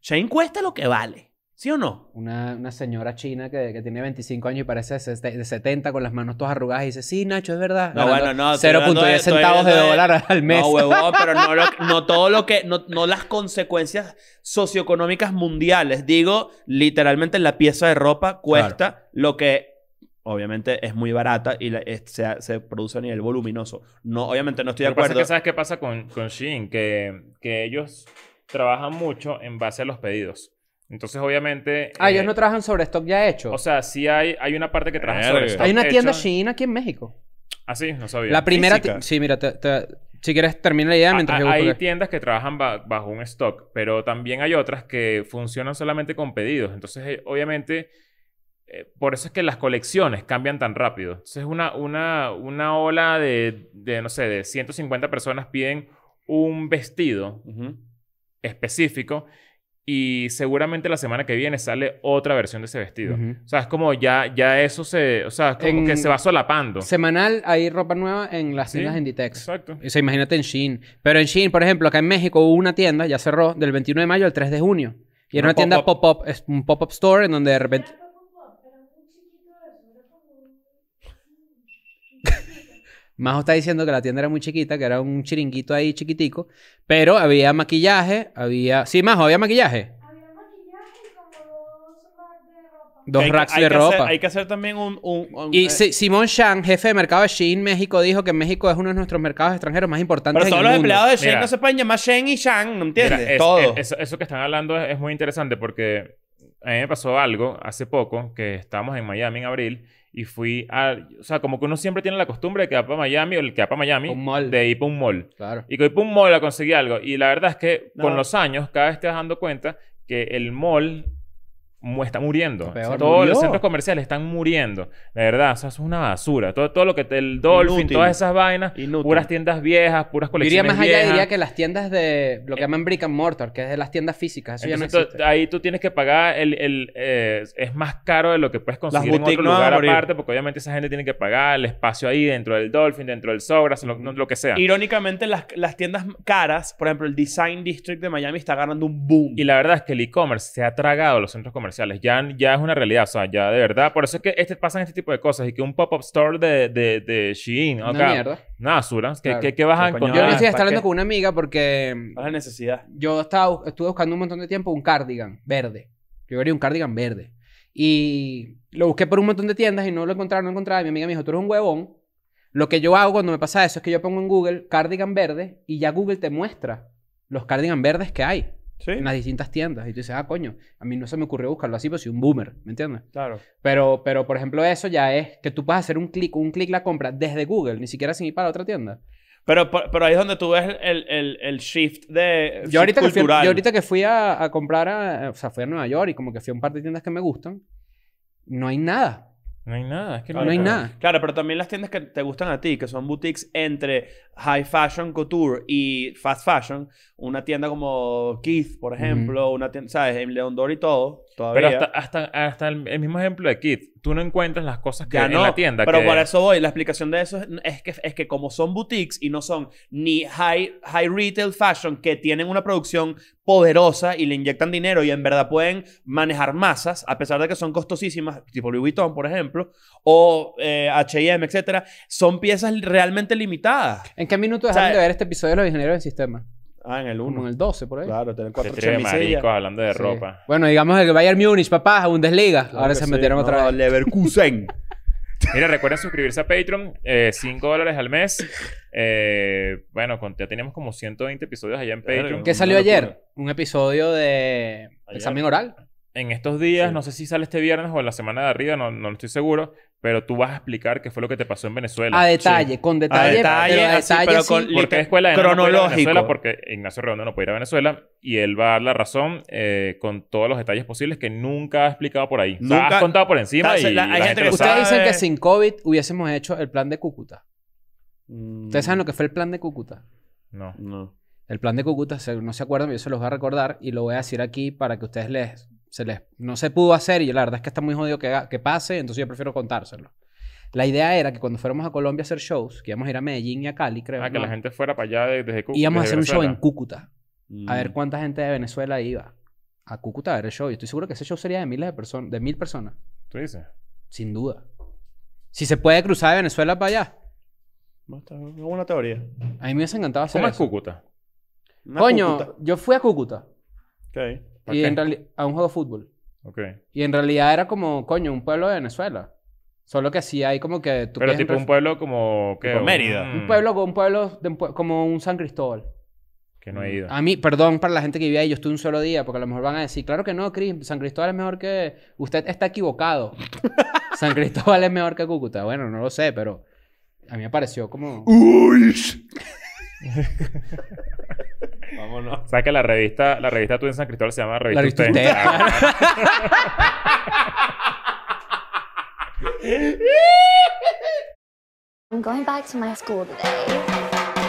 S1: Shane cuesta lo que vale, ¿sí o no? Una, señora china que, que, tiene 25 años y parece de 70 con las manos todas arrugadas y dice, sí, Nacho, es verdad. No, bueno, no. 0.10 centavos de, dólar al mes. [LAUGHS] No, huevón, pero
S3: no, todo lo que... No, las consecuencias socioeconómicas mundiales. Digo, literalmente la pieza de ropa cuesta lo que obviamente es muy barata y se, se, produce a nivel voluminoso. No, obviamente no estoy de acuerdo. Pasa
S2: ¿Sabes qué pasa con, con Shein? Que, que ellos trabajan mucho en base a los pedidos. Entonces, obviamente. Ah, ellos eh, no trabajan sobre stock ya hecho. O sea, sí hay, hay una parte que trabaja sobre stock. Hay una tienda china Shein
S1: aquí en México. Ah, sí, no sabía. La primera. Sí, mira, si quieres termina la idea ah, mientras yo ah, Hay
S2: tiendas que trabajan bajo un stock, pero también hay otras que funcionan solamente con pedidos. Entonces, eh, obviamente eh, por eso es que las colecciones cambian tan rápido. Entonces, una, una, una ola de, no sé, de 150 personas piden un vestido específico y seguramente la semana que viene sale otra versión de ese vestido. O sea, es como ya, ya eso se... O sea, como que se va solapando.
S1: Semanal hay ropa nueva en las tiendas Inditex. Exacto. O sea, imagínate en Shein. Pero en Shein, por ejemplo, acá en México hubo una tienda, ya cerró, del 21 de mayo al 3 de junio. Y era una, tienda pop-up. Es un pop-up store en donde de repente... Majo está diciendo que la tienda era muy chiquita, que era un chiringuito ahí chiquitico, pero había maquillaje, había... Sí, Majo, había maquillaje. Había maquillaje Dos racks de ropa. hay
S3: que hacer también un... y eh,
S1: Simón Shang, jefe de mercado de Shein México, dijo que México es uno de nuestros mercados extranjeros más importantes Pero todos los empleados de Shein no se pueden llamar Shein
S2: y Shang, ¿no entiendes? eso que están hablando es muy interesante porque a mí me pasó algo hace poco, que estábamos en Miami en abril, y fui a... O sea, como que uno siempre tiene la costumbre de que va para Miami o el que va para Miami, de ir para un mall. Claro. Y que ir para un mall a conseguir algo. Y la verdad es que con los años, cada vez te vas dando cuenta que el mall está muriendo. todos los centros comerciales están muriendo. la verdad, eso es una basura. Todo, todo lo que... Te, el Dolphin, todas esas vainas. Puras tiendas viejas, puras colecciones Diría más allá, diría que las
S1: tiendas de... Lo que eh, llaman brick and mortar, que es de las tiendas físicas. Eso ya
S2: no Ahí tú tienes que pagar el... el eh, es más caro de lo que puedes conseguir en otro lugar aparte. Porque obviamente esa gente tiene que pagar el espacio ahí dentro del Dolphin, dentro del Sobras, lo, lo que sea. Irónicamente, las, las tiendas caras, por ejemplo, el Design District de Miami está ganando un boom. Y la verdad es que el e-commerce se ha tragado los centros comerciales ya, ya es una realidad, o sea, ya de verdad. Por eso es que este, pasan este tipo de cosas y que un pop-up store de, de, de Shein. No mierda. Nada, Sura. ¿Qué, vas a encontrar? Yo ah, estaba estar hablando
S1: con una amiga porque. Es necesidad. Yo estaba, estuve buscando un montón de tiempo un cardigan verde. Yo quería un cardigan verde. Y lo busqué por un montón de tiendas y no lo encontraba, no encontraba. Y mi amiga me dijo, tú eres un huevón. Lo que yo hago cuando me pasa eso es que yo pongo en Google cardigan verde y ya Google te muestra los cardigan verdes que hay en las distintas tiendas. Y tú dices, ah, coño, a mí no se me ocurrió buscarlo así, pero pues soy un boomer, ¿me entiendes? Claro. Pero, pero por ejemplo, eso ya es que tú puedes hacer un clic, un clic la compra desde Google, ni siquiera sin ir para otra tienda.
S3: Pero, pero ahí es donde tú ves el, el, el shift de ahorita cultural. Que fui, yo ahorita
S1: que fui a, comprar, a, o sea, fui a Nueva York y como que fui a un par de tiendas que me gustan, no hay nada. No hay nada, es que no hay nada.
S3: Claro, pero también las tiendas que te gustan a ti, que son boutiques entre high fashion, couture y fast fashion, una tienda como Keith, por ejemplo, una tienda, ¿sabes? En León y todo, todavía. Pero hasta,
S2: hasta, el, mismo ejemplo de Keith, tú no encuentras las cosas que ya hay en la tienda. Pero para eso
S3: voy, la explicación de eso es, que, es que como son boutiques y no son ni high, high retail fashion, que tienen una producción poderosa y le inyectan dinero y en verdad pueden manejar masas, a pesar de que son costosísimas, tipo Louis Vuitton, por ejemplo, o H&M, etcétera, son piezas
S1: realmente limitadas. ¿En qué minuto dejaron de ver este episodio de los ingenieros del sistema? Ah, en el 1. en el
S2: 12, por ahí. Claro, tener cuatro hablando de ropa.
S1: Bueno, digamos el Bayern Múnich, papá, Bundesliga. desliga. Ahora se metieron otra vez. Leverkusen.
S2: [LAUGHS] Mira, recuerden suscribirse a Patreon, 5 eh, dólares al mes. Eh, bueno, ya teníamos como 120 episodios allá en Patreon. ¿Qué salió ayer? Un episodio de examen oral en estos días, no sé si sale este viernes o en la semana de arriba, no, no estoy seguro, pero tú vas a explicar qué fue lo que te pasó en Venezuela. A detalle, con detalle. A detalle, pero, detalle, con escuela cronológico. Venezuela porque Ignacio Redondo no puede ir a Venezuela y él va a dar la razón eh, con todos los detalles posibles que nunca ha explicado por ahí. Nunca. O has contado por encima y la, gente Ustedes dicen que
S1: sin COVID hubiésemos hecho el plan de Cúcuta. Mm. ¿Ustedes saben lo que fue el plan de Cúcuta?
S2: No. No.
S1: El plan de Cúcuta, no se acuerdan, yo se los voy a recordar y lo voy a decir aquí para que ustedes les no se pudo hacer y la verdad es que está muy jodido que, que pase, entonces yo prefiero contárselo. La idea era que cuando fuéramos a Colombia a hacer shows, que íbamos a ir a Medellín y a Cali, creo. Ah, que la gente
S2: fuera para allá desde Cúcuta. Íbamos a hacer un show en Cúcuta. A ver mm.
S1: cuánta gente de Venezuela iba a Cúcuta a ver el show. Y estoy seguro que ese show sería de miles de personas, de mil personas. ¿Tú dices? Sin duda. Si se puede cruzar de Venezuela para allá. Es una teoría. A mí me hubiese encantado hacer ¿Cómo es Cúcuta? Coño, yo
S2: fui a Cúcuta.
S1: Ok y en a un juego de fútbol. Okay. Y en realidad era como, coño, un pueblo de Venezuela. Solo que así hay como que... Tú Pero tipo un
S2: pueblo como... Mérida. Un pueblo,
S1: un pueblo como un San Cristóbal. Que no he ido. A mí, perdón para la gente que vivía ahí, yo estuve un solo día, porque a lo mejor van a decir, claro que no, Chris, San Cristóbal es mejor que... Usted está equivocado. [LAUGHS] San Cristóbal es mejor que Cúcuta. Bueno, no lo sé, pero a mí me pareció como... ¡Uy! [LAUGHS]
S2: Vámonos. [LAUGHS] ¿Sabes que la revista, la revista Tú en San Cristóbal se llama Revista, la revista Usted? usted. I'm going back
S1: to my school today.